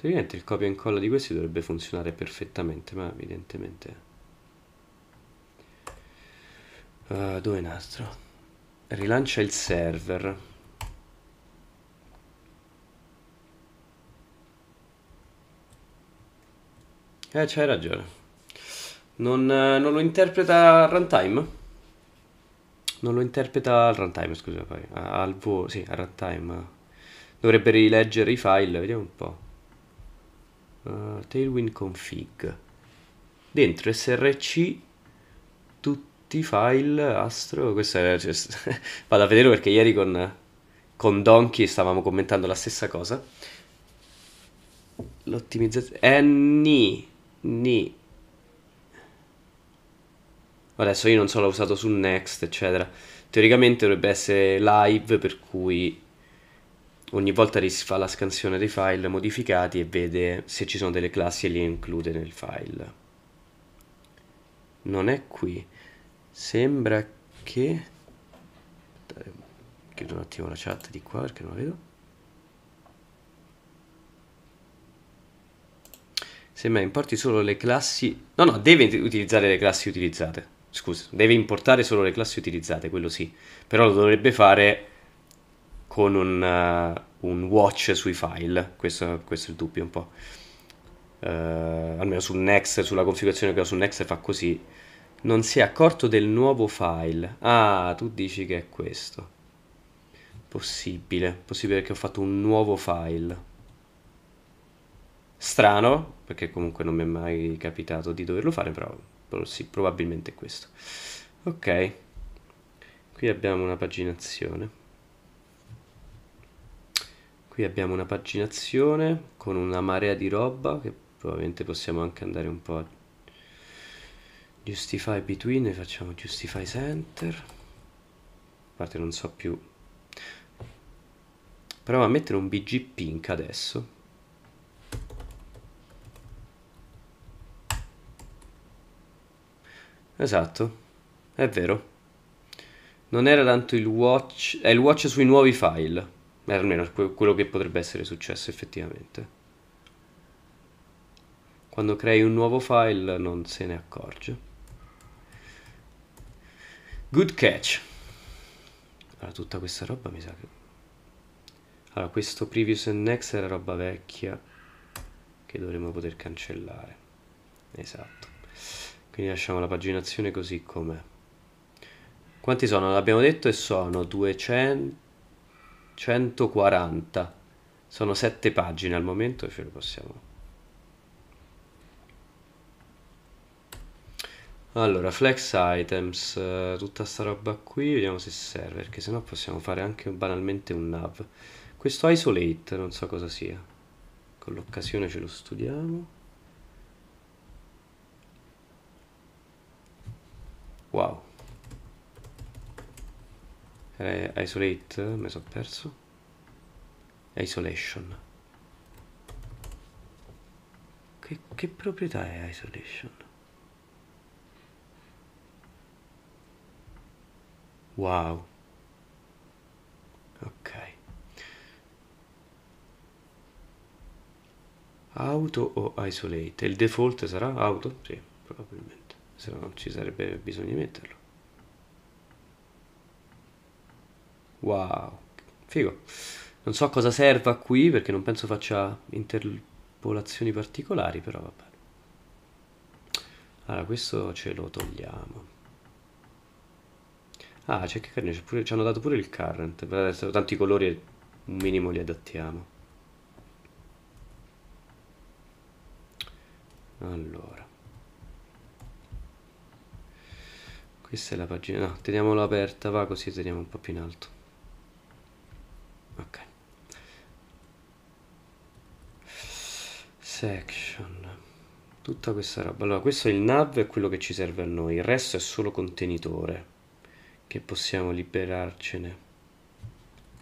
Teoricamente il copia e incolla di questi dovrebbe funzionare perfettamente, ma evidentemente... Uh, dove nastro? Rilancia il server. Eh, c'hai ragione. Non, eh, non, lo interpreta al runtime? Non lo interpreta al runtime, scusa, poi. Al, sì, al runtime. Dovrebbe rileggere i file, vediamo un po' uh, tailwind config dentro src tutti i file astro questo è, cioè, vado a vedere perché ieri con, con Donkey stavamo commentando la stessa cosa l'ottimizzazione eh ni ni adesso io non so l'ho usato su next eccetera teoricamente dovrebbe essere live per cui ogni volta fa la scansione dei file modificati e vede se ci sono delle classi e li include nel file. Non è qui. Sembra che... Chiudo un attimo la chat di qua perché non la vedo. Sembra importi solo le classi... No, no, deve utilizzare le classi utilizzate. Scusa, deve importare solo le classi utilizzate, quello sì. Però lo dovrebbe fare con un, uh, un watch sui file, questo, questo, è il dubbio un po'. Uh, almeno sul Next, sulla configurazione che ho sul Next fa così. Non si è accorto del nuovo file. Ah, tu dici che è questo. Possibile, possibile che ho fatto un nuovo file. Strano, perché comunque non mi è mai capitato di doverlo fare, però sì, probabilmente è questo. Ok, qui abbiamo una paginazione qui abbiamo una paginazione con una marea di roba che probabilmente possiamo anche andare un po' a justify between e facciamo justify center a parte non so più provo a mettere un bg pink adesso esatto è vero non era tanto il watch è il watch sui nuovi file Beh, almeno quello che potrebbe essere successo effettivamente. Quando crei un nuovo file non se ne accorge. Good catch. Allora, tutta questa roba mi sa che... Allora, questo previous and next era roba vecchia che dovremmo poter cancellare. Esatto. Quindi lasciamo la paginazione così com'è. Quanti sono? L'abbiamo detto e sono 200... 140. Sono sette pagine al momento, ce le possiamo... Allora, flex items, eh, tutta sta roba qui, vediamo se serve, perché sennò possiamo fare anche banalmente un nav. Questo isolate, non so cosa sia. Con l'occasione ce lo studiamo. Wow. Era isolate, mi sono perso. Isolation. Che, che proprietà è isolation? Wow. Ok. Auto o isolate? Il default sarà auto? Sì, probabilmente. Se no non ci sarebbe bisogno di metterlo. Wow, figo. Non so cosa serva qui perché non penso faccia interpolazioni particolari, però vabbè. Allora, questo ce lo togliamo. Ah, c'è che carne, pure, ci hanno dato pure il current. Per adesso tanti colori un minimo li adattiamo. Allora. Questa è la pagina. No, teniamola aperta, va così teniamo un po' più in alto ok section tutta questa roba allora questo è il nav è quello che ci serve a noi il resto è solo contenitore che possiamo liberarcene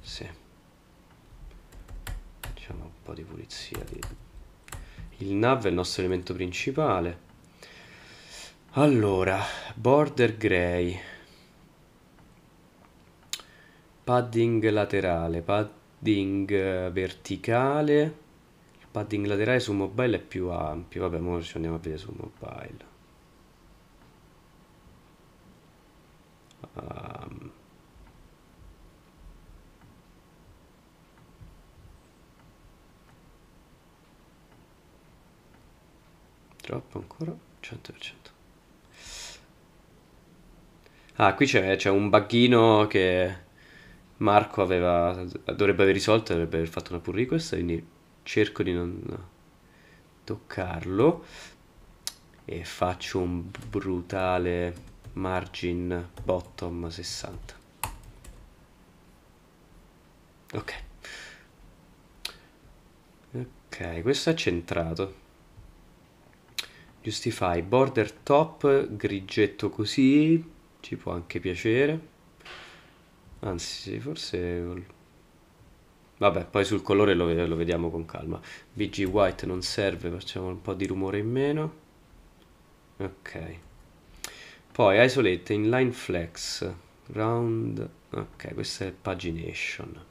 sì facciamo un po' di pulizia lì. il nav è il nostro elemento principale allora border grey padding laterale, padding eh, verticale, il padding laterale su mobile è più ampio, vabbè ora ci andiamo a vedere su mobile. Um. Troppo ancora, 100%. Ah, qui c'è un bacchino che Marco aveva, dovrebbe aver risolto, dovrebbe aver fatto una pull request, quindi cerco di non toccarlo e faccio un brutale margin bottom 60. Ok. Ok, questo è centrato. Justify border top, grigetto così, ci può anche piacere. Anzi, forse... Vabbè, poi sul colore lo, lo vediamo con calma. VG White non serve, facciamo un po' di rumore in meno. Ok. Poi Isolate Inline Flex. Round... Ok, questa è Pagination.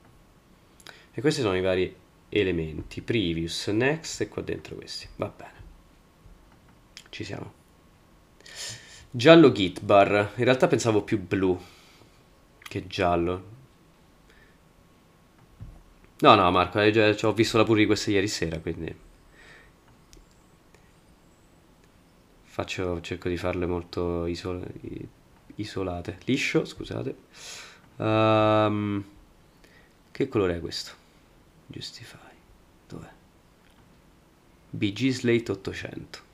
E questi sono i vari elementi. Previous, Next e qua dentro questi. Va bene. Ci siamo. Giallo git bar. In realtà pensavo più blu che giallo. No, no, Marco, eh, già- ho visto la pure di questa ieri sera, quindi faccio, cerco di farle molto iso- isolate. Liscio, scusate. Ehm, che colore è questo? Justify. Dov'è? BG Slate 800.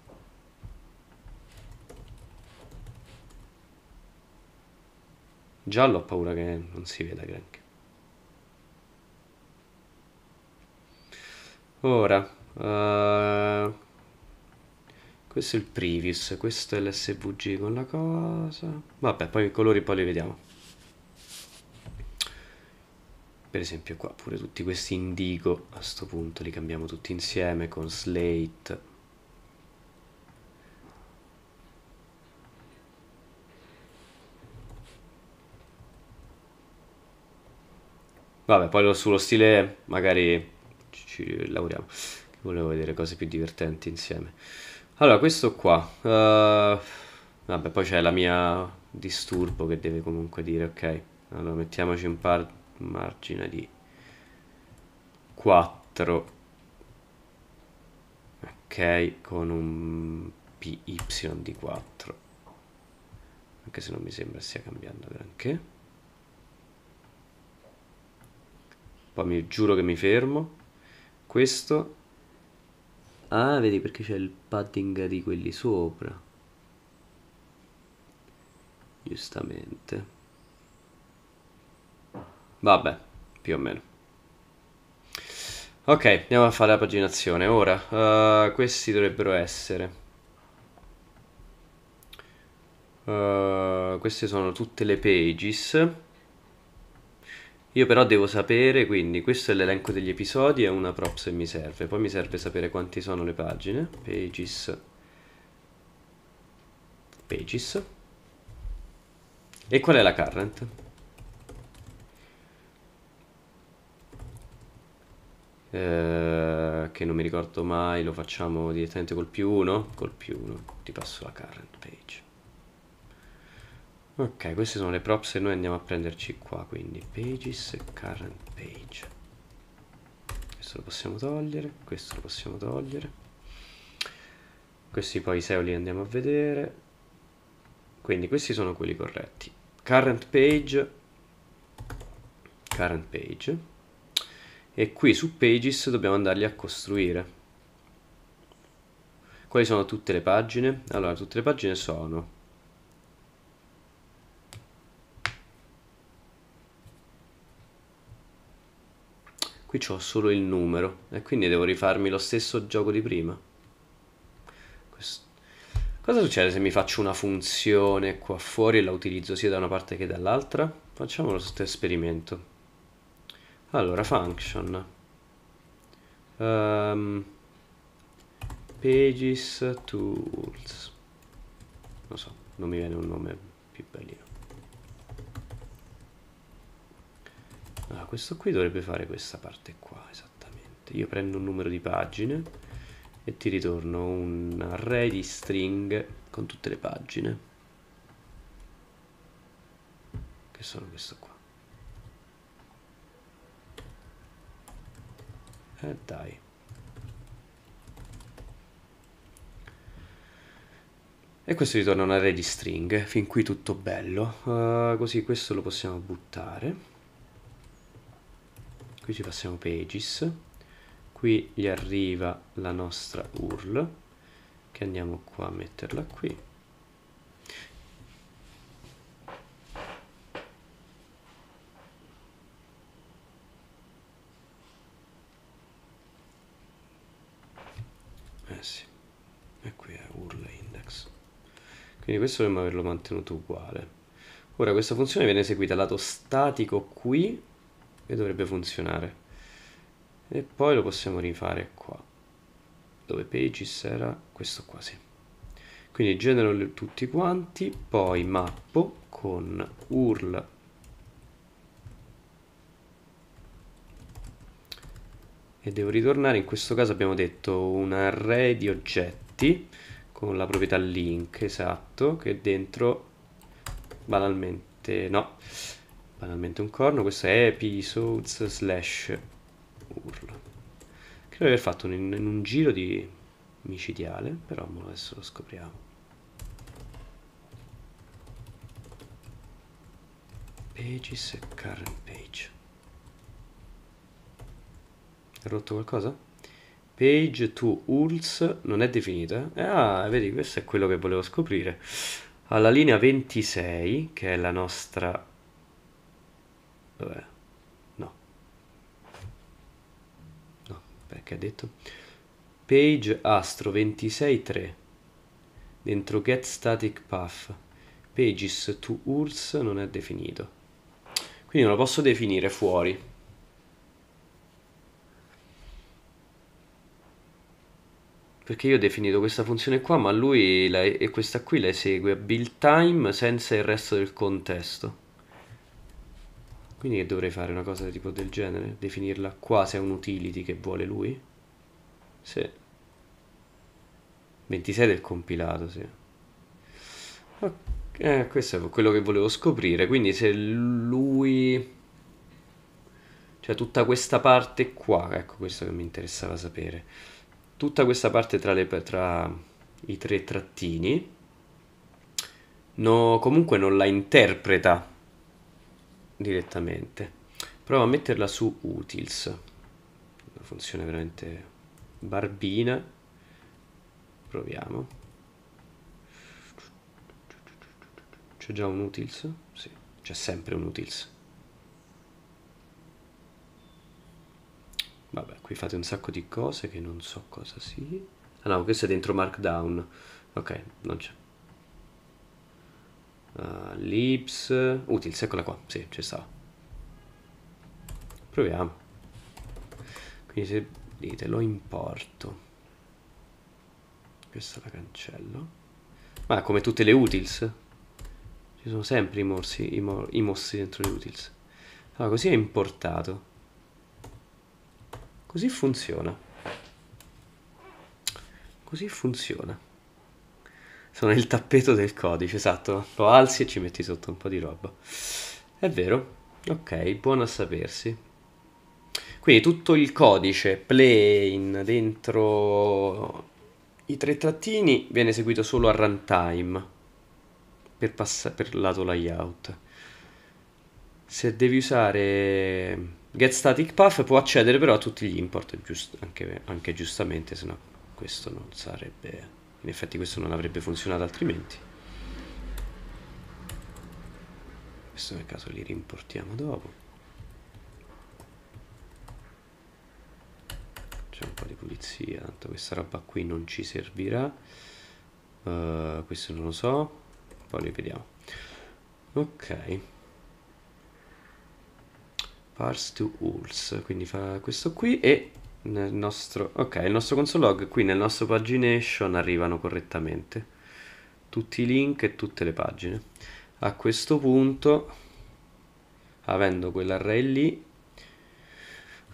Giallo ho paura che non si veda granché. Ora, uh, questo è il previous questo è l'SVG con la cosa. Vabbè, poi i colori poi li vediamo. Per esempio qua, pure tutti questi indigo, a questo punto li cambiamo tutti insieme con slate Vabbè, poi sullo stile magari ci lavoriamo. Volevo vedere cose più divertenti insieme. Allora, questo qua. Uh, vabbè, poi c'è la mia disturbo che deve comunque dire, ok. Allora, mettiamoci un par margine di 4. Ok, con un PY di 4. Anche se non mi sembra stia cambiando granché. poi mi giuro che mi fermo, questo, ah vedi perché c'è il padding di quelli sopra, giustamente, vabbè, più o meno. Ok, andiamo a fare la paginazione. Ora, uh, questi dovrebbero essere. Uh, queste sono tutte le pages. Io però devo sapere, quindi questo è l'elenco degli episodi e una prop se mi serve. Poi mi serve sapere quanti sono le pagine. Pages. Pages. E qual è la current? Eh, che non mi ricordo mai, lo facciamo direttamente col più 1. Col più 1. Ti passo la current page ok queste sono le props e noi andiamo a prenderci qua quindi pages e current page questo lo possiamo togliere questo lo possiamo togliere questi poi SEO li andiamo a vedere quindi questi sono quelli corretti current page current page e qui su pages dobbiamo andarli a costruire quali sono tutte le pagine? allora tutte le pagine sono qui ho solo il numero e quindi devo rifarmi lo stesso gioco di prima Questo. cosa succede se mi faccio una funzione qua fuori e la utilizzo sia da una parte che dall'altra facciamo lo stesso esperimento allora function um, pages tools non so non mi viene un nome più bellino Allora, questo qui dovrebbe fare questa parte qua, esattamente. Io prendo un numero di pagine e ti ritorno un array di string con tutte le pagine. Che sono questo qua. Eh dai. E questo ritorna un array di string, fin qui tutto bello, uh, così questo lo possiamo buttare qui ci passiamo pages qui gli arriva la nostra URL che andiamo qua a metterla qui eh sì e qui è URL index quindi questo dovremmo averlo mantenuto uguale ora questa funzione viene eseguita lato statico qui e dovrebbe funzionare e poi lo possiamo rifare qua dove pages era questo qua sì quindi genero tutti quanti poi mappo con url e devo ritornare in questo caso abbiamo detto un array di oggetti con la proprietà link esatto che dentro banalmente no banalmente un corno, questo è episodes slash urlo. Credo di aver fatto un, in un giro di micidiale, però adesso lo scopriamo. Pages e current page. È rotto qualcosa? Page to URLs non è definita. Ah, vedi, questo è quello che volevo scoprire. Alla linea 26, che è la nostra Dov'è? No. No, perché ha detto? Page astro 26.3 dentro get static path pages to URLs non è definito quindi non lo posso definire fuori perché io ho definito questa funzione qua ma lui la, e questa qui la esegue a build time senza il resto del contesto quindi che dovrei fare? Una cosa tipo del genere? Definirla quasi un utility che vuole lui? Sì. 26 del compilato, sì. Eh, questo è quello che volevo scoprire. Quindi se lui... Cioè tutta questa parte qua, ecco questo che mi interessava sapere. Tutta questa parte tra, le, tra i tre trattini no, comunque non la interpreta direttamente provo a metterla su utils una funzione veramente barbina proviamo c'è già un utils? sì, c'è sempre un utils vabbè, qui fate un sacco di cose che non so cosa sia. ah no, questo è dentro markdown ok, non c'è uh, lips utils, eccola qua, sì, ci sta. Proviamo. Quindi se dite lo importo, questa la cancello. Ma come tutte le utils, ci sono sempre i morsi, i, mor i mossi dentro le utils. Allora, così è importato. Così funziona. Così funziona. Sono il tappeto del codice, esatto. Lo alzi e ci metti sotto un po' di roba. È vero? Ok, buono a sapersi. Quindi tutto il codice plain dentro i tre trattini viene eseguito solo a runtime per, pass- per lato layout. Se devi usare getStaticPath può accedere però a tutti gli import, giust- anche, anche giustamente, se no questo non sarebbe in effetti questo non avrebbe funzionato altrimenti questo nel caso li rimportiamo dopo c'è un po' di pulizia tanto questa roba qui non ci servirà uh, questo non lo so poi li vediamo ok parse to ulls quindi fa questo qui e nel nostro... Ok, il nostro console log qui nel nostro pagination arrivano correttamente tutti i link e tutte le pagine. A questo punto, avendo quell'array lì,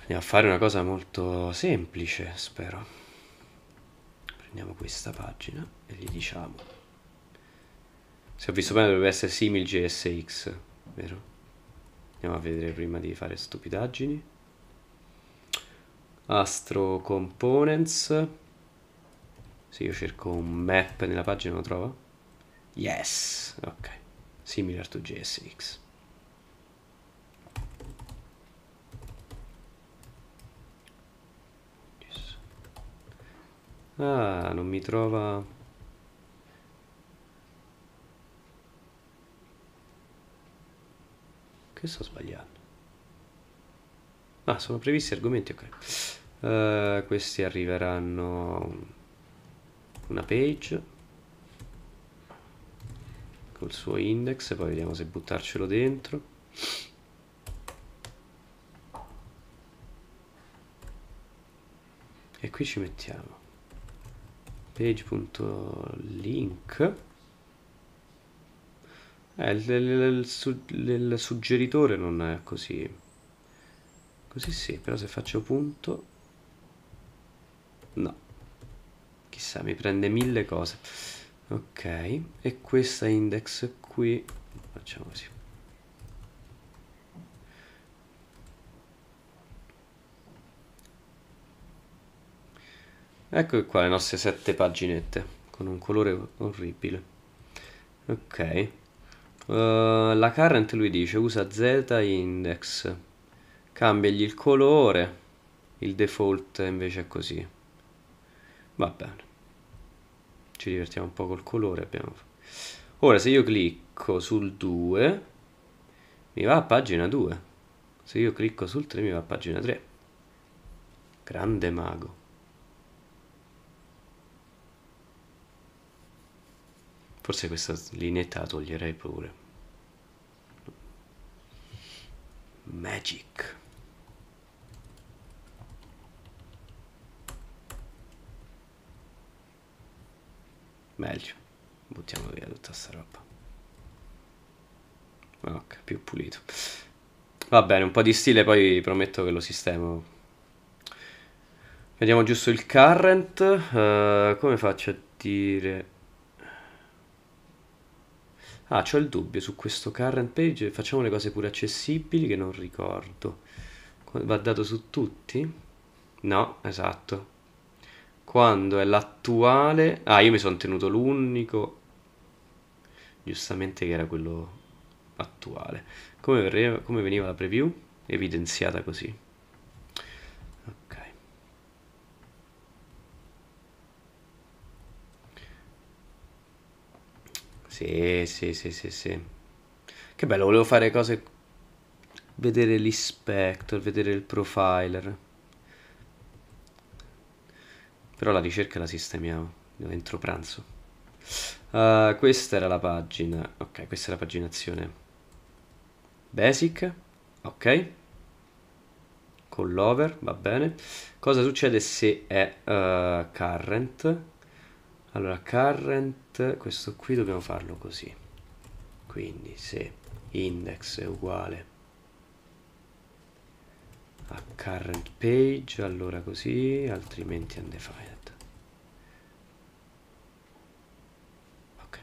andiamo a fare una cosa molto semplice, spero. Prendiamo questa pagina e gli diciamo. Se ho visto bene dovrebbe essere simil JSX, vero? Andiamo a vedere prima di fare stupidaggini. Astro Components. Se io cerco un map nella pagina lo trovo? Yes, ok. Similar to JSX. Ah, non mi trova... Che sto sbagliando? Ah, sono previsti argomenti, ok. Uh, questi arriveranno una page col suo index poi vediamo se buttarcelo dentro e qui ci mettiamo page.link eh, il, il, il, il suggeritore non è così così sì però se faccio punto No. Chissà, mi prende mille cose. Ok, e questa index qui, facciamo così. Ecco qua le nostre sette paginette, con un colore orribile. Ok. Uh, la current lui dice usa z index, cambiagli il colore, il default invece è così va bene ci divertiamo un po' col colore abbiamo... ora se io clicco sul 2 mi va a pagina 2 se io clicco sul 3 mi va a pagina 3 grande mago forse questa lineetta la toglierei pure magic meglio buttiamo via tutta sta roba ok più pulito va bene un po' di stile poi prometto che lo sistemo vediamo giusto il current uh, come faccio a dire ah ho il dubbio su questo current page facciamo le cose pure accessibili che non ricordo va dato su tutti no esatto quando è l'attuale... Ah, io mi sono tenuto l'unico... Giustamente che era quello attuale. Come, verre... Come veniva la preview? Evidenziata così. Ok. Sì, sì, sì, sì, sì. Che bello, volevo fare cose... Vedere l'inspector, vedere il profiler. Però la ricerca la sistemiamo dentro pranzo. Uh, questa era la pagina. Ok, questa è la paginazione. Basic. Ok. Con l'over, va bene. Cosa succede se è uh, current? Allora, current, questo qui dobbiamo farlo così. Quindi se index è uguale a current page allora così altrimenti undefined ok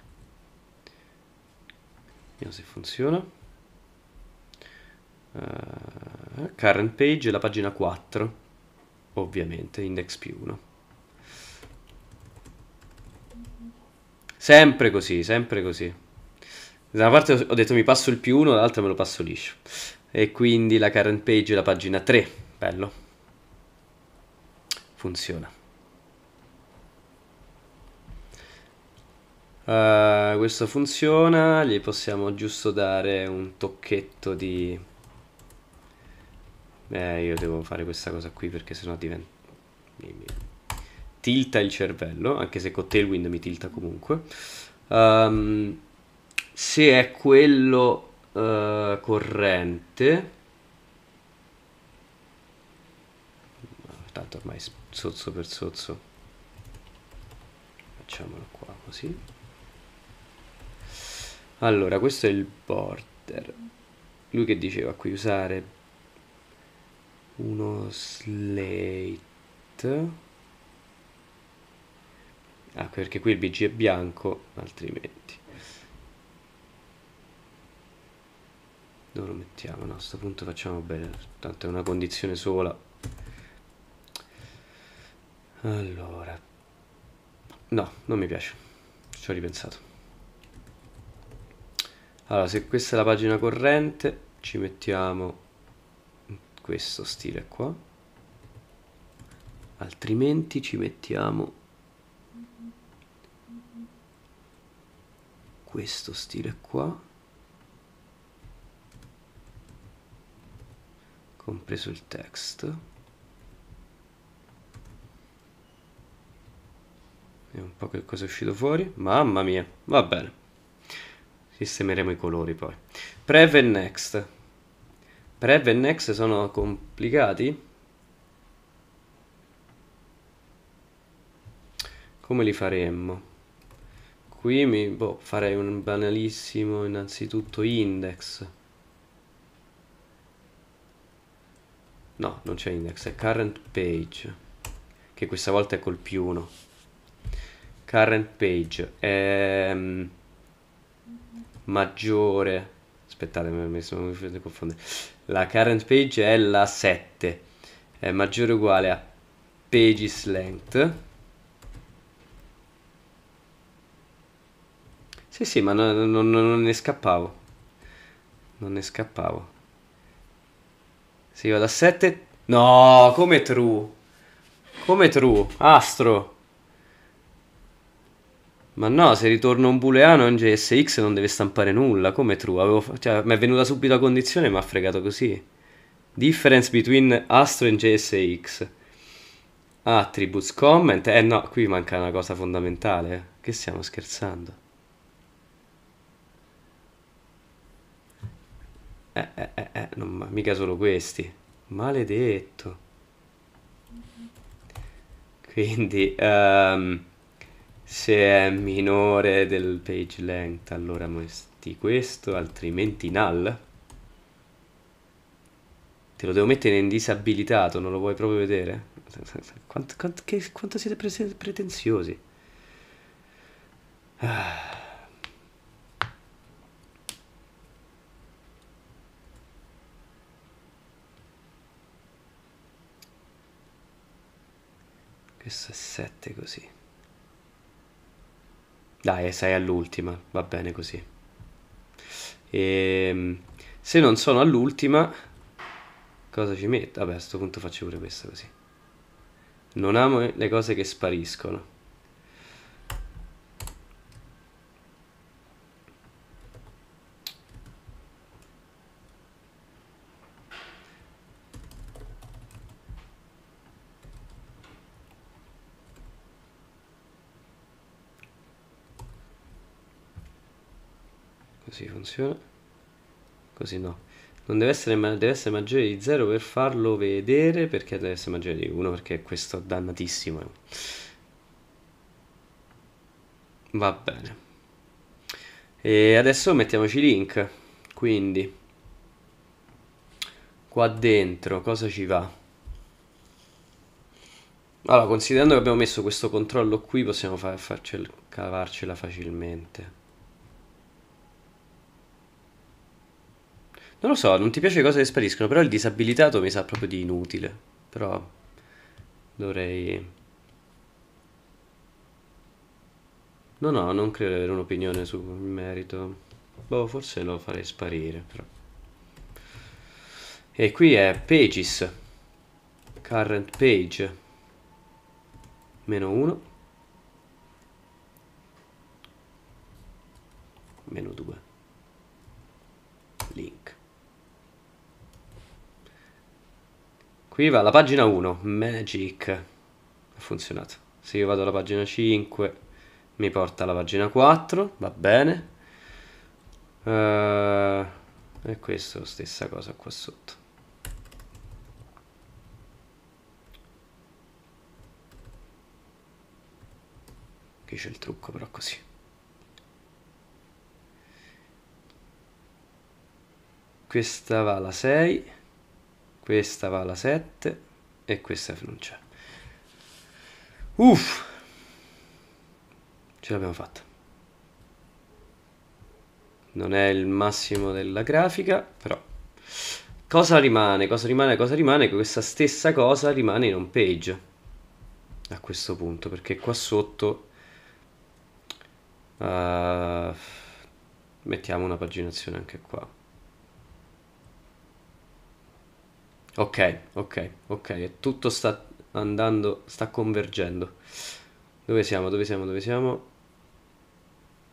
vediamo se funziona uh, current page è la pagina 4 ovviamente index più 1 sempre così sempre così da una parte ho detto mi passo il più 1 dall'altra me lo passo liscio e quindi la current page è la pagina 3, bello, funziona. Uh, questo funziona, gli possiamo giusto dare un tocchetto di... Eh, io devo fare questa cosa qui perché sennò diventa... Tilta il cervello, anche se con Tailwind mi tilta comunque. Um, se è quello uh, corrente tanto ormai sozzo per sozzo facciamolo qua così allora questo è il border lui che diceva qui usare uno slate ah perché qui il bg è bianco altrimenti dove lo mettiamo? No, a questo punto facciamo bene, tanto è una condizione sola. Allora, no, non mi piace, ci ho ripensato. Allora, se questa è la pagina corrente, ci mettiamo questo stile qua, altrimenti ci mettiamo questo stile qua compreso il text Vediamo un po' che cosa è uscito fuori. Mamma mia, va bene. Sistemeremo i colori poi. Prev e next. Prev e next sono complicati? Come li faremmo? Qui mi, boh, farei un banalissimo innanzitutto index. no non c'è index è current page che questa volta è col più 1 current page è ehm, maggiore aspettate mi sono finito di confondere la current page è la 7 è maggiore o uguale a pages length sì sì ma no, no, no, non ne scappavo non ne scappavo sì, vado a 7. No, come true. Come true. Astro. Ma no, se ritorno un booleano in GSX non deve stampare nulla, come true. Avevo, cioè, mi è venuta subito a condizione e mi ha fregato così. Difference between astro e GSX. Attributes, comment. Eh no, qui manca una cosa fondamentale. Eh. Che stiamo scherzando? Eh, eh, eh, eh, non, mica solo questi. Maledetto. Quindi, um, se è minore del page length, allora metti questo, altrimenti null. Te lo devo mettere in disabilitato, non lo vuoi proprio vedere? Quanto, quanto, che, quanto siete pre- pretenziosi. Ah. Questo è 7 così. Dai, 6 all'ultima, va bene così. E, ehm, se non sono all'ultima, cosa ci metto? Vabbè, a questo punto faccio pure questa così. Non amo le cose che spariscono. frazione così no non deve essere, deve essere maggiore di 0 per farlo vedere perché deve essere maggiore di 1 perché questo è dannatissimo va bene e adesso mettiamoci link quindi qua dentro cosa ci va? Allora, considerando che abbiamo messo questo controllo qui, possiamo far, farcel, cavarcela facilmente. Non lo so, non ti piace le cose che spariscono, però il disabilitato mi sa proprio di inutile. Però dovrei... No, no, non credo di avere un'opinione sul merito. Boh, forse lo farei sparire, però. E qui è Pages. Current page. Meno 1. Meno 2. Qui va la pagina 1, Magic. Ha funzionato. Se io vado alla pagina 5 mi porta alla pagina 4, va bene. e eh, questo stessa cosa qua sotto. Qui c'è il trucco però così. Questa va alla 6 questa va alla 7 e questa non c'è uff ce l'abbiamo fatta non è il massimo della grafica però cosa rimane cosa rimane cosa rimane questa stessa cosa rimane in home page a questo punto perché qua sotto uh, mettiamo una paginazione anche qua Ok, ok, ok, tutto sta andando, sta convergendo. Dove siamo, dove siamo, dove siamo?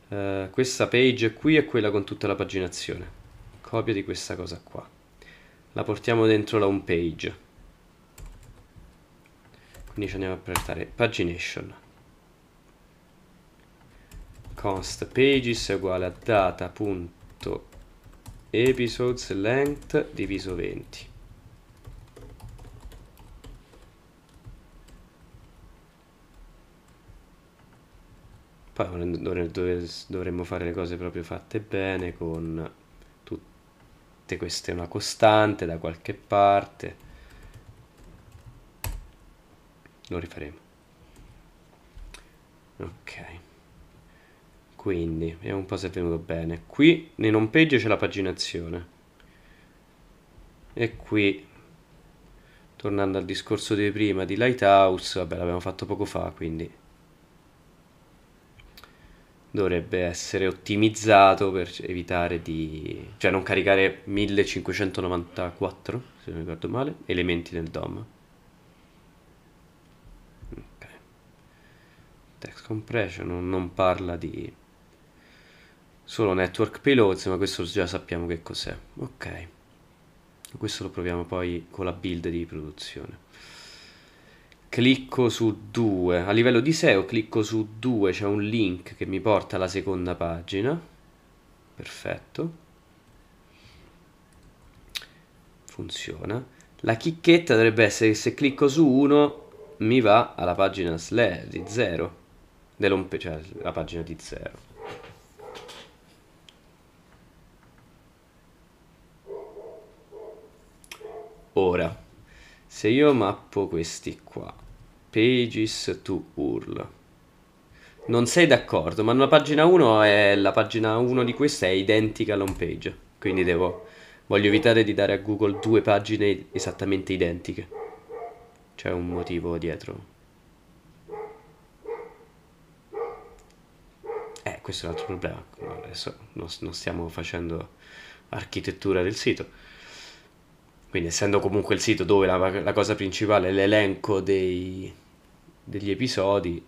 Uh, questa page qui è quella con tutta la paginazione. Copia di questa cosa qua. La portiamo dentro la home page. Quindi ci andiamo a prestare pagination. Const pages è uguale a data.episodes length diviso 20 Poi dovremmo fare le cose proprio fatte bene, con tutte queste, una costante da qualche parte. Lo rifaremo. Ok. Quindi, vediamo un po' se è venuto bene. Qui, nel home page, c'è la paginazione. E qui, tornando al discorso di prima di Lighthouse, vabbè, l'abbiamo fatto poco fa, quindi dovrebbe essere ottimizzato per evitare di... cioè non caricare 1594, se non ricordo male, elementi nel DOM. Ok. Text compression non parla di... solo network payloads, ma questo già sappiamo che cos'è. Ok. Questo lo proviamo poi con la build di produzione clicco su 2 a livello di SEO clicco su 2 c'è un link che mi porta alla seconda pagina perfetto funziona la chicchetta dovrebbe essere che se clicco su 1 mi va alla pagina di 0 cioè la pagina di 0 ora se io mappo questi qua Pages to URL. Non sei d'accordo, ma la pagina 1 è la pagina 1 di questa è identica all'home page, quindi devo voglio evitare di dare a Google due pagine esattamente identiche. C'è un motivo dietro. Eh, questo è un altro problema. Adesso non, non stiamo facendo architettura del sito. Quindi essendo comunque il sito dove la, la cosa principale è l'elenco dei degli episodi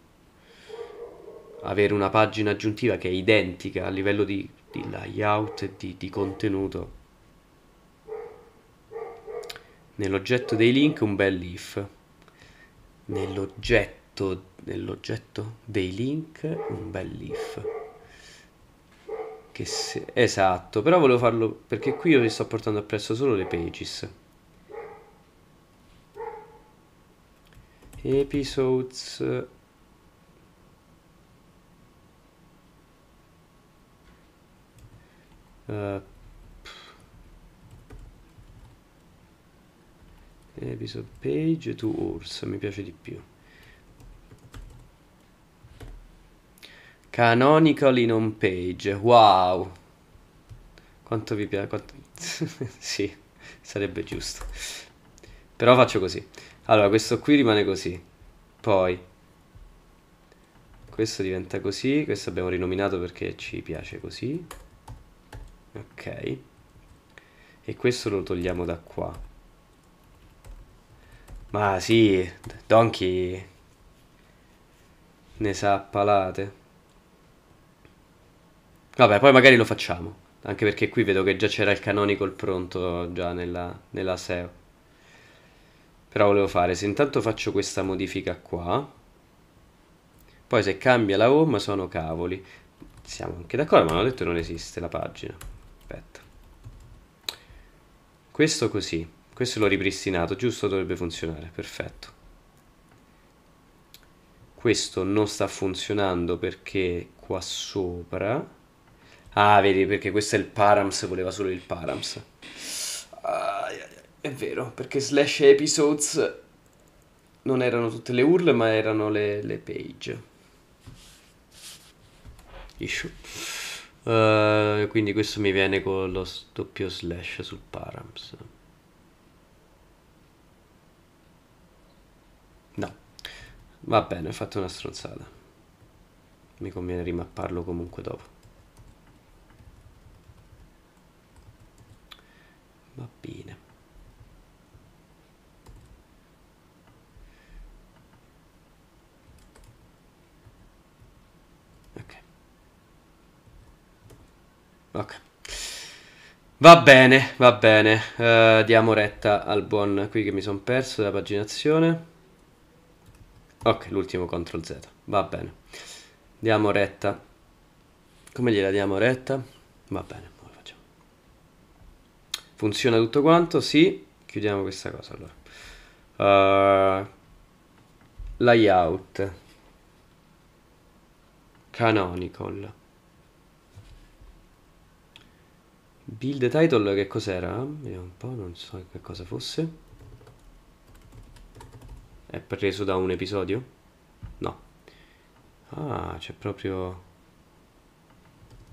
avere una pagina aggiuntiva che è identica a livello di, di layout e di, di contenuto nell'oggetto dei link un bel if nell'oggetto nell'oggetto dei link un bel if se... esatto però volevo farlo perché qui io vi sto portando appresso solo le pages episodes uh, episode page to hours mi piace di più canonical in home page wow quanto vi piace quanto... sì sarebbe giusto però faccio così allora, questo qui rimane così. Poi, questo diventa così. Questo abbiamo rinominato perché ci piace così. Ok. E questo lo togliamo da qua. Ma sì, Donkey ne sa palate. Vabbè, poi magari lo facciamo. Anche perché qui vedo che già c'era il canonical pronto già nella, nella SEO però volevo fare se intanto faccio questa modifica qua poi se cambia la home sono cavoli siamo anche d'accordo ma non ho detto che non esiste la pagina aspetta questo così questo l'ho ripristinato giusto dovrebbe funzionare perfetto questo non sta funzionando perché qua sopra ah vedi perché questo è il params voleva solo il params ah, è vero, perché slash episodes non erano tutte le urle, ma erano le, le page. Issue. Uh, quindi questo mi viene con lo doppio slash sul params. No. Va bene, ho fatto una stronzata. Mi conviene rimapparlo comunque dopo. Va bene. Ok. Va bene, va bene. Uh, diamo retta al buon qui che mi sono perso della paginazione. Ok, l'ultimo CTRL Z. Va bene. Diamo retta. Come gliela diamo retta? Va bene, lo facciamo. Funziona tutto quanto? Sì. Chiudiamo questa cosa allora. Uh, layout. Canonical. Build title che cos'era? Vediamo un po', non so che cosa fosse. È preso da un episodio? No. Ah, c'è proprio...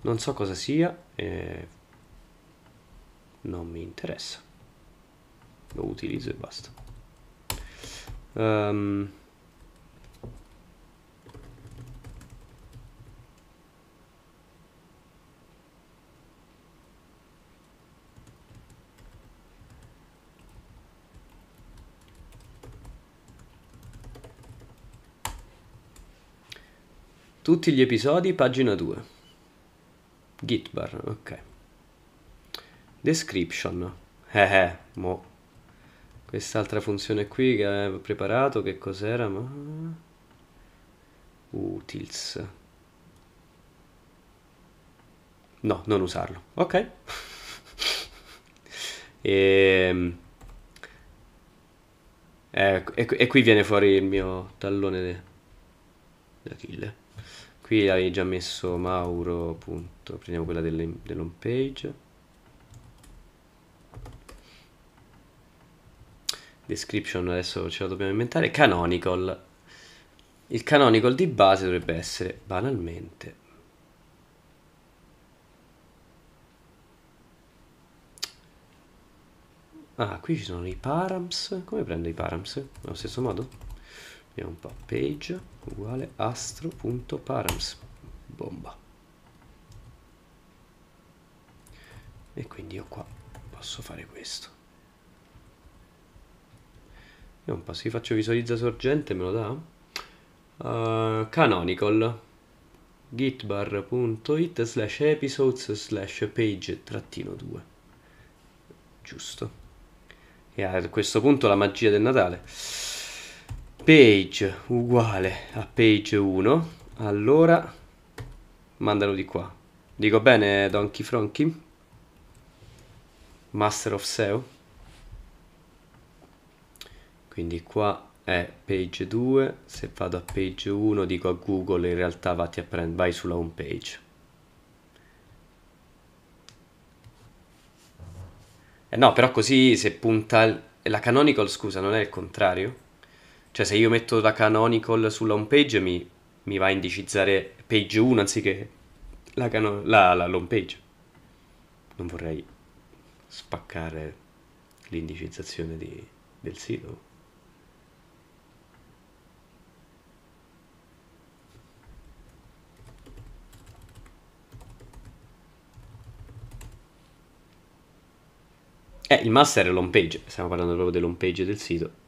Non so cosa sia e... Non mi interessa. Lo utilizzo e basta. Um, Tutti gli episodi, pagina 2. Gitbar, ok. Description. Eh, eh, mo. Quest'altra funzione qui che avevo preparato, che cos'era? Ma... Utils. No, non usarlo. Ok. e... Ehm. Ecco, e, qui viene fuori il mio tallone d'Achille qui hai già messo Mauro punto. prendiamo quella dell'home page description adesso ce la dobbiamo inventare canonical il canonical di base dovrebbe essere banalmente ah qui ci sono i params come prendo i params? allo stesso modo? vediamo un page uguale astro.params bomba e quindi io qua posso fare questo vediamo un po' se faccio visualizza sorgente me lo dà uh, canonical gitbar.it slash episodes slash page trattino 2 giusto e a questo punto la magia del Natale page uguale a page 1 allora mandalo di qua dico bene Donkey Fronky Master of SEO quindi qua è page 2 se vado a page 1 dico a Google in realtà prend- vai sulla home page eh no però così se punta la canonical scusa non è il contrario cioè se io metto la canonical sulla home page mi, mi va a indicizzare page 1 anziché la, cano- la, la home page. Non vorrei spaccare l'indicizzazione di, del sito. Eh, il master è l'home page, stiamo parlando proprio dell'home page del sito.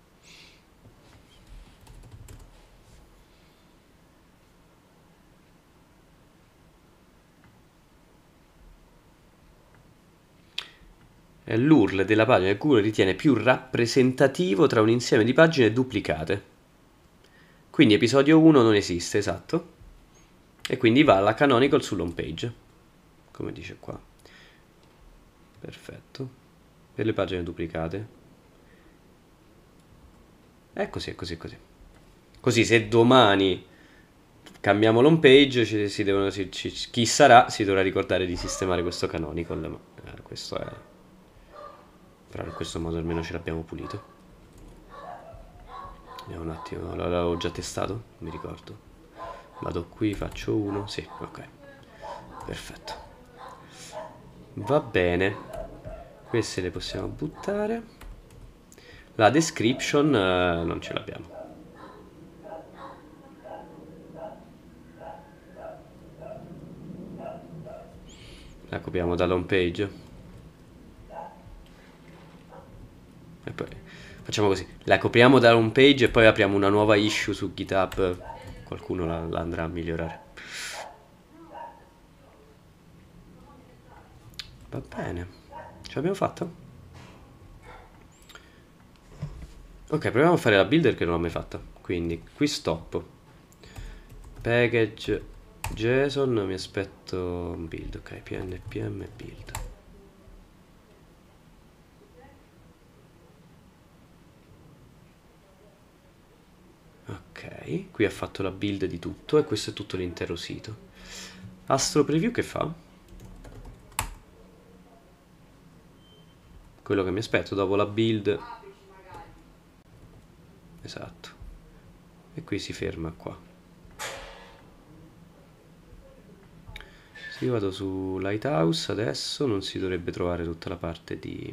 l'URL della pagina che Google ritiene più rappresentativo tra un insieme di pagine duplicate. Quindi episodio 1 non esiste, esatto. E quindi va alla canonical sull'home page, come dice qua. Perfetto. Per le pagine duplicate. È così, è così, è così. Così se domani cambiamo l'home page, ci, si devono, ci, ci, chi sarà si dovrà ricordare di sistemare questo canonical. Ma, eh, questo è però in questo modo almeno ce l'abbiamo pulito vediamo un attimo l'avevo già testato mi ricordo vado qui faccio uno sì ok perfetto va bene queste le possiamo buttare la description eh, non ce l'abbiamo la copiamo dall'home page E poi facciamo così, la copriamo da home page e poi apriamo una nuova issue su GitHub, qualcuno la, la andrà a migliorare. Va bene, ce l'abbiamo fatta? Ok, proviamo a fare la builder che non l'ho mai fatta, quindi qui stop. Package JSON, mi aspetto un build, ok, pnpm build. Ok, qui ha fatto la build di tutto e questo è tutto l'intero sito. Astro Preview che fa? Quello che mi aspetto dopo la build. Esatto. E qui si ferma qua. Se io vado su Lighthouse adesso non si dovrebbe trovare tutta la parte di,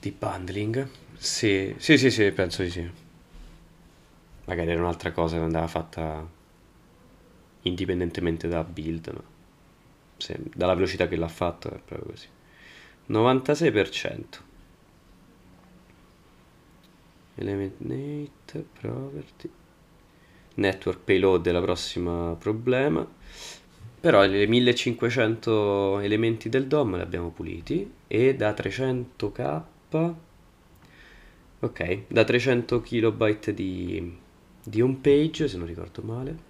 di bundling. Sì, sì, sì, sì, penso di sì. Magari era un'altra cosa che andava fatta indipendentemente da build, ma se- dalla velocità che l'ha fatto è proprio così. 96%. Element Net, property. Network payload è la prossima problema. Però le 1500 elementi del DOM li abbiamo puliti e da 300k Ok, da 300 KB di, di home page, se non ricordo male.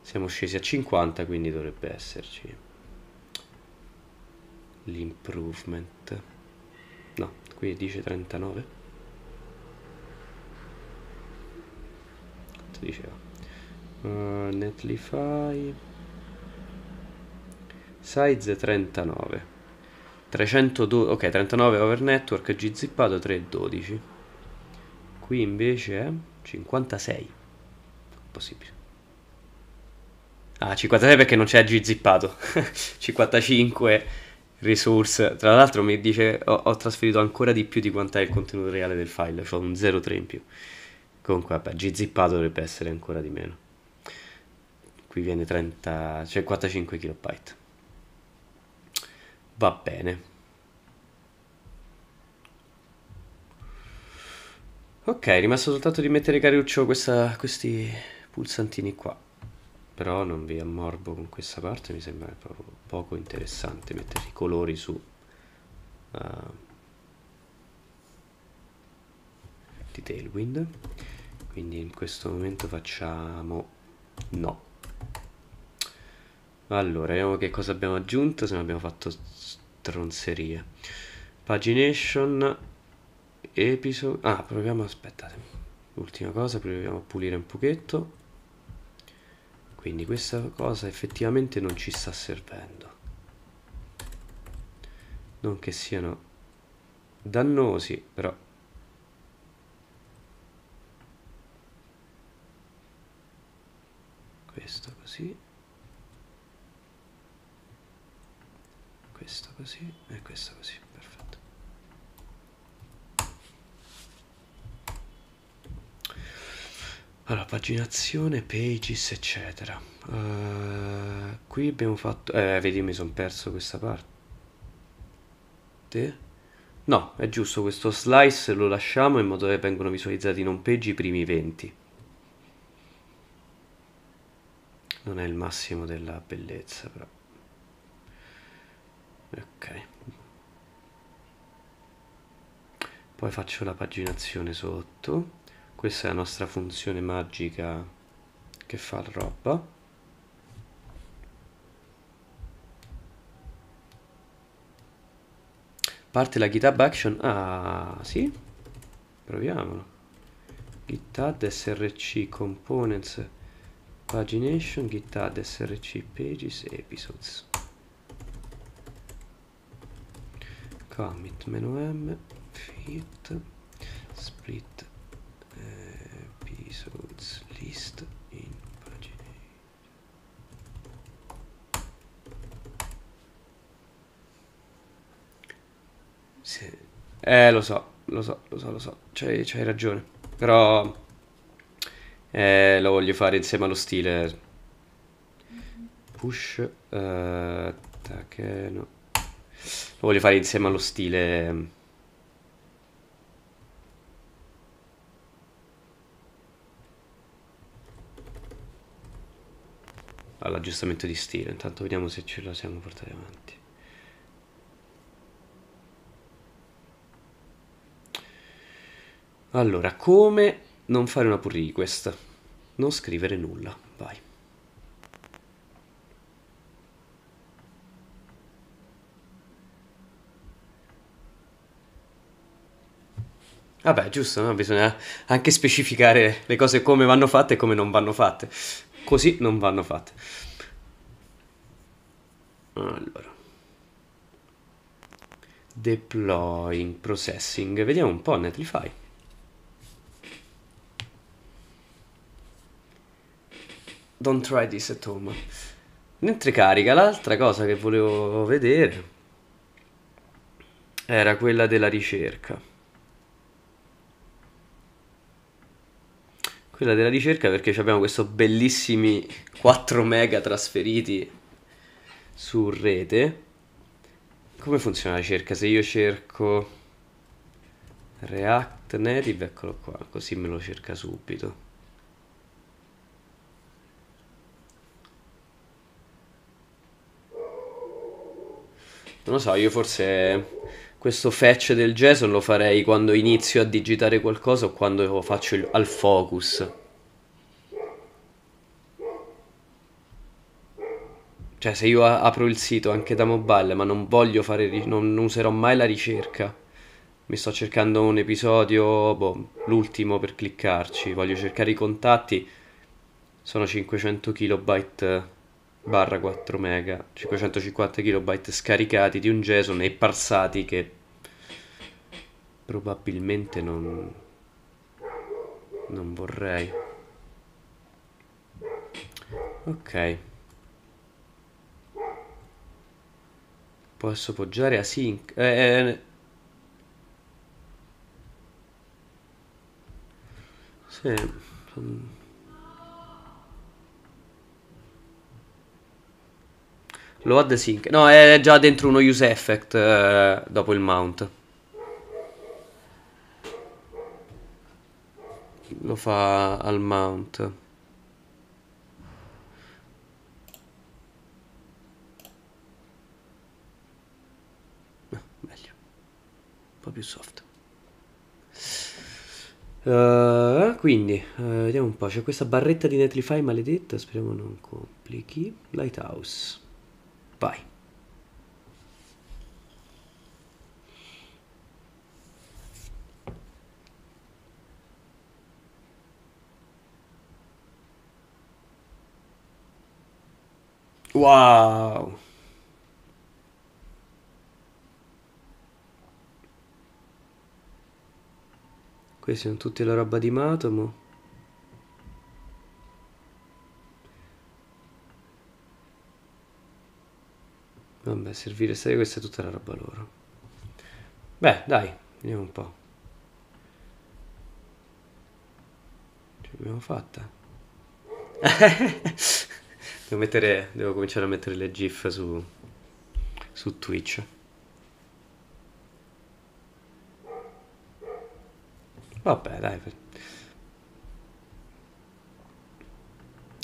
Siamo scesi a 50, quindi dovrebbe esserci l'improvement. No, qui dice 39. Cosa diceva? Uh, Netlify size 39. 302, ok, 39 over network, gzippato 312 qui invece è 56 possibile ah 56 perché non c'è G zippato 55 resource tra l'altro mi dice ho, ho trasferito ancora di più di quanto è il contenuto reale del file cioè un 0,3 in più comunque vabbè G dovrebbe essere ancora di meno qui viene 30 55 cioè kilobyte va bene Ok, è rimasto soltanto di mettere caruccio questa, questi pulsantini qua. Però non vi ammorbo con questa parte, mi sembra proprio poco interessante mettere i colori su... Uh, di Tailwind. Quindi in questo momento facciamo no. Allora, vediamo che cosa abbiamo aggiunto, se non abbiamo fatto stronzerie. Pagination episodio ah proviamo aspettate ultima cosa proviamo a pulire un pochetto quindi questa cosa effettivamente non ci sta servendo non che siano dannosi però questo così questo così e questo così Allora, paginazione, pages, eccetera. Uh, qui abbiamo fatto... Eh, vedi, mi sono perso questa parte. No, è giusto, questo slice lo lasciamo in modo che vengano visualizzati in home page i primi 20. Non è il massimo della bellezza, però. Ok. Poi faccio la paginazione sotto questa è la nostra funzione magica che fa roba parte la GitHub Action ah sì proviamolo GitHub src components pagination GitHub src pages episodes commit m fit split list in pagina sì. eh lo so lo so lo so lo so c'hai, ragione però eh, lo voglio fare insieme allo stile push eh, tac, eh, no. lo voglio fare insieme allo stile all'aggiustamento di stile. Intanto vediamo se ce la siamo portati avanti. Allora, come non fare una pull request? Non scrivere nulla, vai. Vabbè, giusto, no? bisogna anche specificare le cose come vanno fatte e come non vanno fatte così non vanno fatte. Allora. Deploying, processing, vediamo un po' Netlify. Don't try this at home. Mentre carica, l'altra cosa che volevo vedere era quella della ricerca. quella della ricerca perché abbiamo questi bellissimi 4 mega trasferiti su rete. Come funziona la ricerca? Se io cerco React Native, eccolo qua, così me lo cerca subito. Non lo so, io forse questo fetch del JSON lo farei quando inizio a digitare qualcosa o quando faccio il, al focus. Cioè se io apro il sito anche da mobile ma non voglio fare, non, non userò mai la ricerca. Mi sto cercando un episodio, boh, l'ultimo per cliccarci, voglio cercare i contatti, sono 500 kilobyte barra 4 mega 550 KB scaricati di un JSON e parsati che probabilmente non, non vorrei ok posso poggiare a sync eh, eh, sì mm. Load sync. No, è già dentro uno use effect eh, dopo il mount. Lo fa al mount. No, meglio. Un po' più soft. Uh, quindi, uh, vediamo un po'. C'è questa barretta di Netlify maledetta. Speriamo non complichi. Lighthouse. Vai. Wow. Questi sono tutti la roba di Matomo. Vabbè, servire 6, questa è tutta la roba loro. Beh, dai, vediamo un po'. Ce l'abbiamo fatta. devo, mettere, devo cominciare a mettere le GIF su, su Twitch. Vabbè, dai.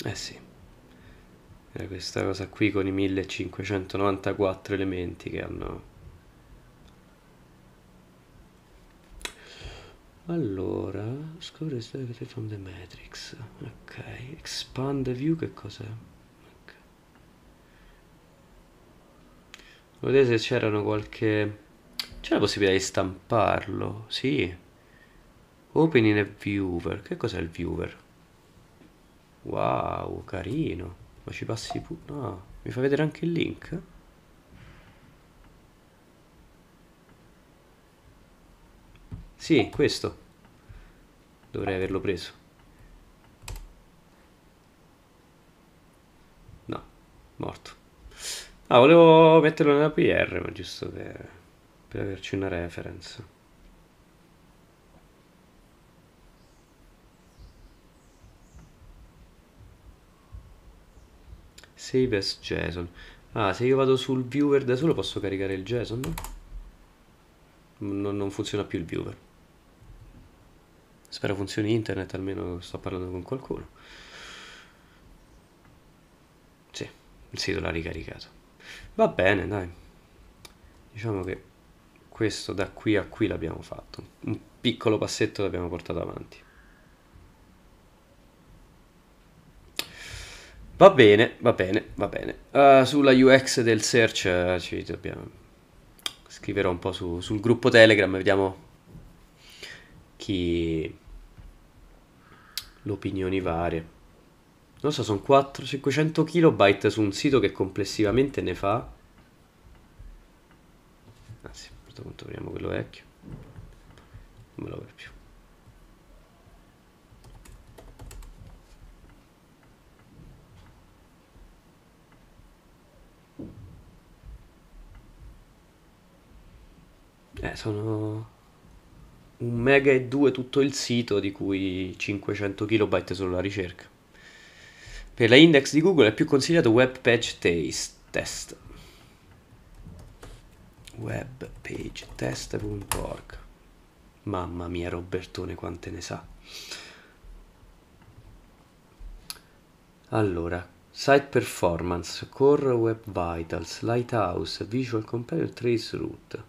Eh sì. È eh, questa cosa qui con i 1594 elementi che hanno... Allora, score is directly from the matrix. Ok, expand the view che cos'è? Okay. Vedete se c'erano qualche... C'è la possibilità di stamparlo, sì. Opening a viewer, che cos'è il viewer? Wow, carino. Poi ci passi pure... Ah, mi fa vedere anche il link? Sì, questo. Dovrei averlo preso. No, morto. Ah, volevo metterlo nella PR, ma giusto per, per averci una reference. Save as JSON. Ah, se io vado sul viewer da solo posso caricare il JSON? Non, non funziona più il viewer. Spero funzioni internet, almeno sto parlando con qualcuno. Sì, il sito l'ha ricaricato. Va bene, dai. Diciamo che questo da qui a qui l'abbiamo fatto. Un piccolo passetto l'abbiamo portato avanti. Va bene, va bene, va bene. Uh, sulla UX del search uh, ci dobbiamo... Scriverò un po' su, sul gruppo Telegram, e vediamo chi... l'opinioni varie. Non so, sono 400-500 kilobyte su un sito che complessivamente ne fa... Anzi, ah, a questo punto vediamo quello vecchio. Non me lo vedo più. Eh, sono un mega e due tutto il sito, di cui 500 KB solo la ricerca. Per la index di Google è più consigliato Web Page taste, Test. Web Page Test.org. Mamma mia, Robertone, quante ne sa. Allora, Site Performance, Core Web Vitals, Lighthouse, Visual Companion, Trace Route.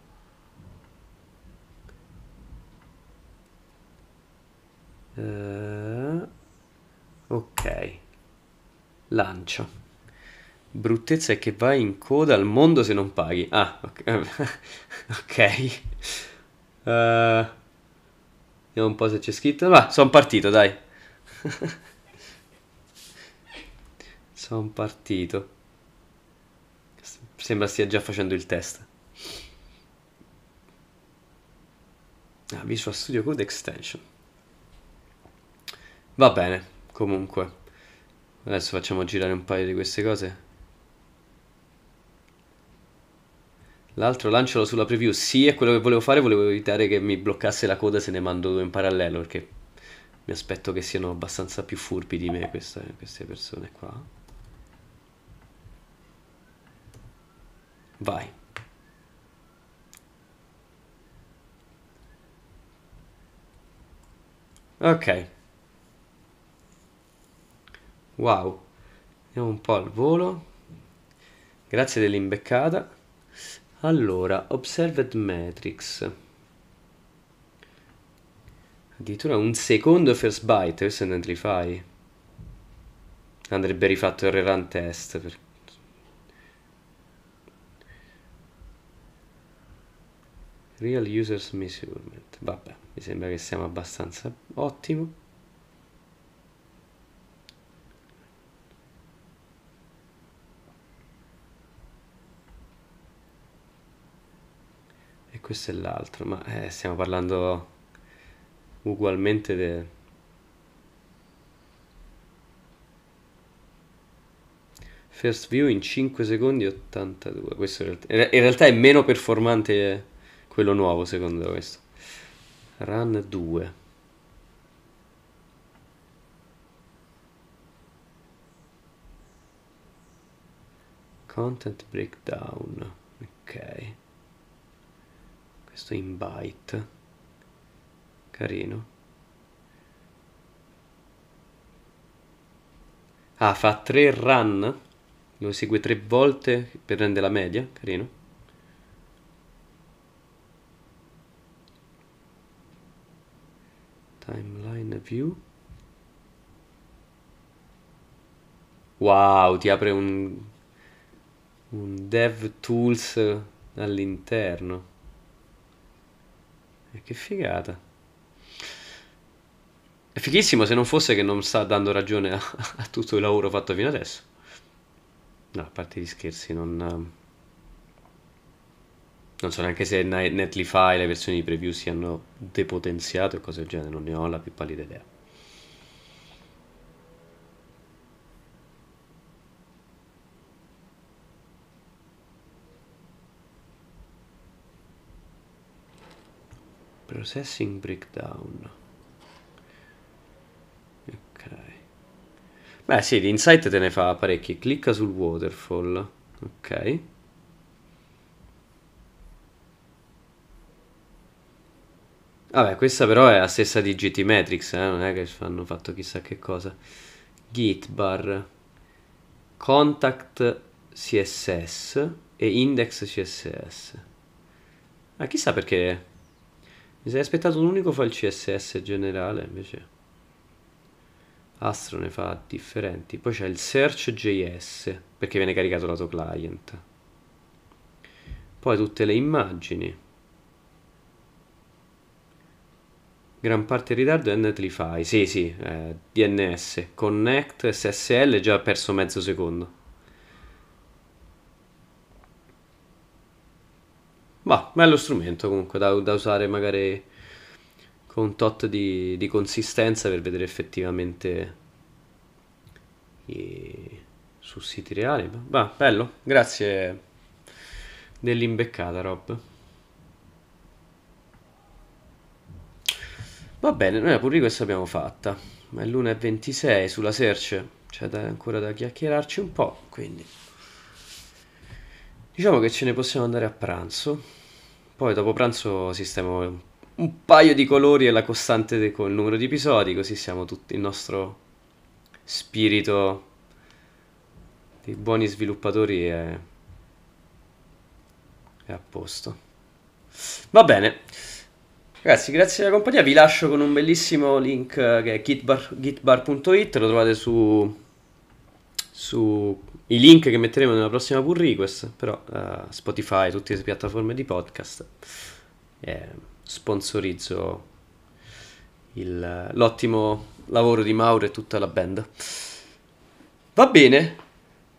Uh, ok. lancio. Bruttezza è che vai in coda al mondo se non paghi. Ah, ok. okay. Uh, vediamo un po' se c'è scritto. Va, ah, sono partito, dai. sono partito. Sembra stia già facendo il test. Ah, Visual Studio Code Extension. Va bene, comunque. Adesso facciamo girare un paio di queste cose. L'altro lancialo sulla preview. Sì, è quello che volevo fare. Volevo evitare che mi bloccasse la coda se ne mando due in parallelo. Perché mi aspetto che siano abbastanza più furbi di me queste, queste persone qua. Vai. Ok. Wow. Andiamo un po' al volo. Grazie dell'imbeccata. Allora, Observed metrics Addirittura un secondo first bite, questo è un entry Andrebbe rifatto il rerun test perché... Real Users Measurement. Vabbè, mi sembra che siamo abbastanza ottimo. questo e l'altro, ma eh, stiamo parlando ugualmente de... First view in 5 secondi 82, questo in realtà, in realtà è meno performante quello nuovo secondo questo. Run 2. Content breakdown, ok questo in byte carino ah fa tre run lo segue tre volte per rendere la media carino timeline view wow ti apre un un dev tools all'interno eh, che figata. È fighissimo se non fosse che non sta dando ragione a, a tutto il lavoro fatto fino adesso. No, a parte gli scherzi, non... Ehm, non so neanche se Netlify e le versioni di preview siano depotenziate o cose del genere, non ne ho la più pallida idea. processing breakdown ok beh sì l'insight te ne fa parecchi clicca sul waterfall ok Vabbè, questa però è la stessa di GT Matrix, eh? non è che hanno fatto chissà che cosa. Gitbar, contact CSS e index CSS. Ma chissà perché mi sei aspettato un unico fa il CSS generale, invece. Astro ne fa differenti. Poi c'è il search.js, perché viene caricato lato client. Poi tutte le immagini. Gran parte in ritardo è Netlify. Sì, sì, eh, DNS. Connect, SSL, già perso mezzo secondo. Ma bello strumento comunque da, da usare magari con un tot di, di, consistenza per vedere effettivamente i, sussidi reali. Ma bello, grazie dell'imbeccata Rob. Va bene, noi la pure questa abbiamo fatta, ma è l'1.26 sulla search, c'è da, ancora da chiacchierarci un po', quindi diciamo che ce ne possiamo andare a pranzo. Poi dopo pranzo sistemo un paio di colori e la costante de- con il numero di episodi, così siamo tutti il nostro spirito di buoni sviluppatori è, è a posto. Va bene. Ragazzi, grazie della compagnia. Vi lascio con un bellissimo link eh, che è gitbar, gitbar.it, lo trovate su, su i link che metteremo nella prossima pull request, però uh, Spotify, tutte le piattaforme di podcast, eh, sponsorizzo il, l'ottimo lavoro di Mauro e tutta la band. Va bene,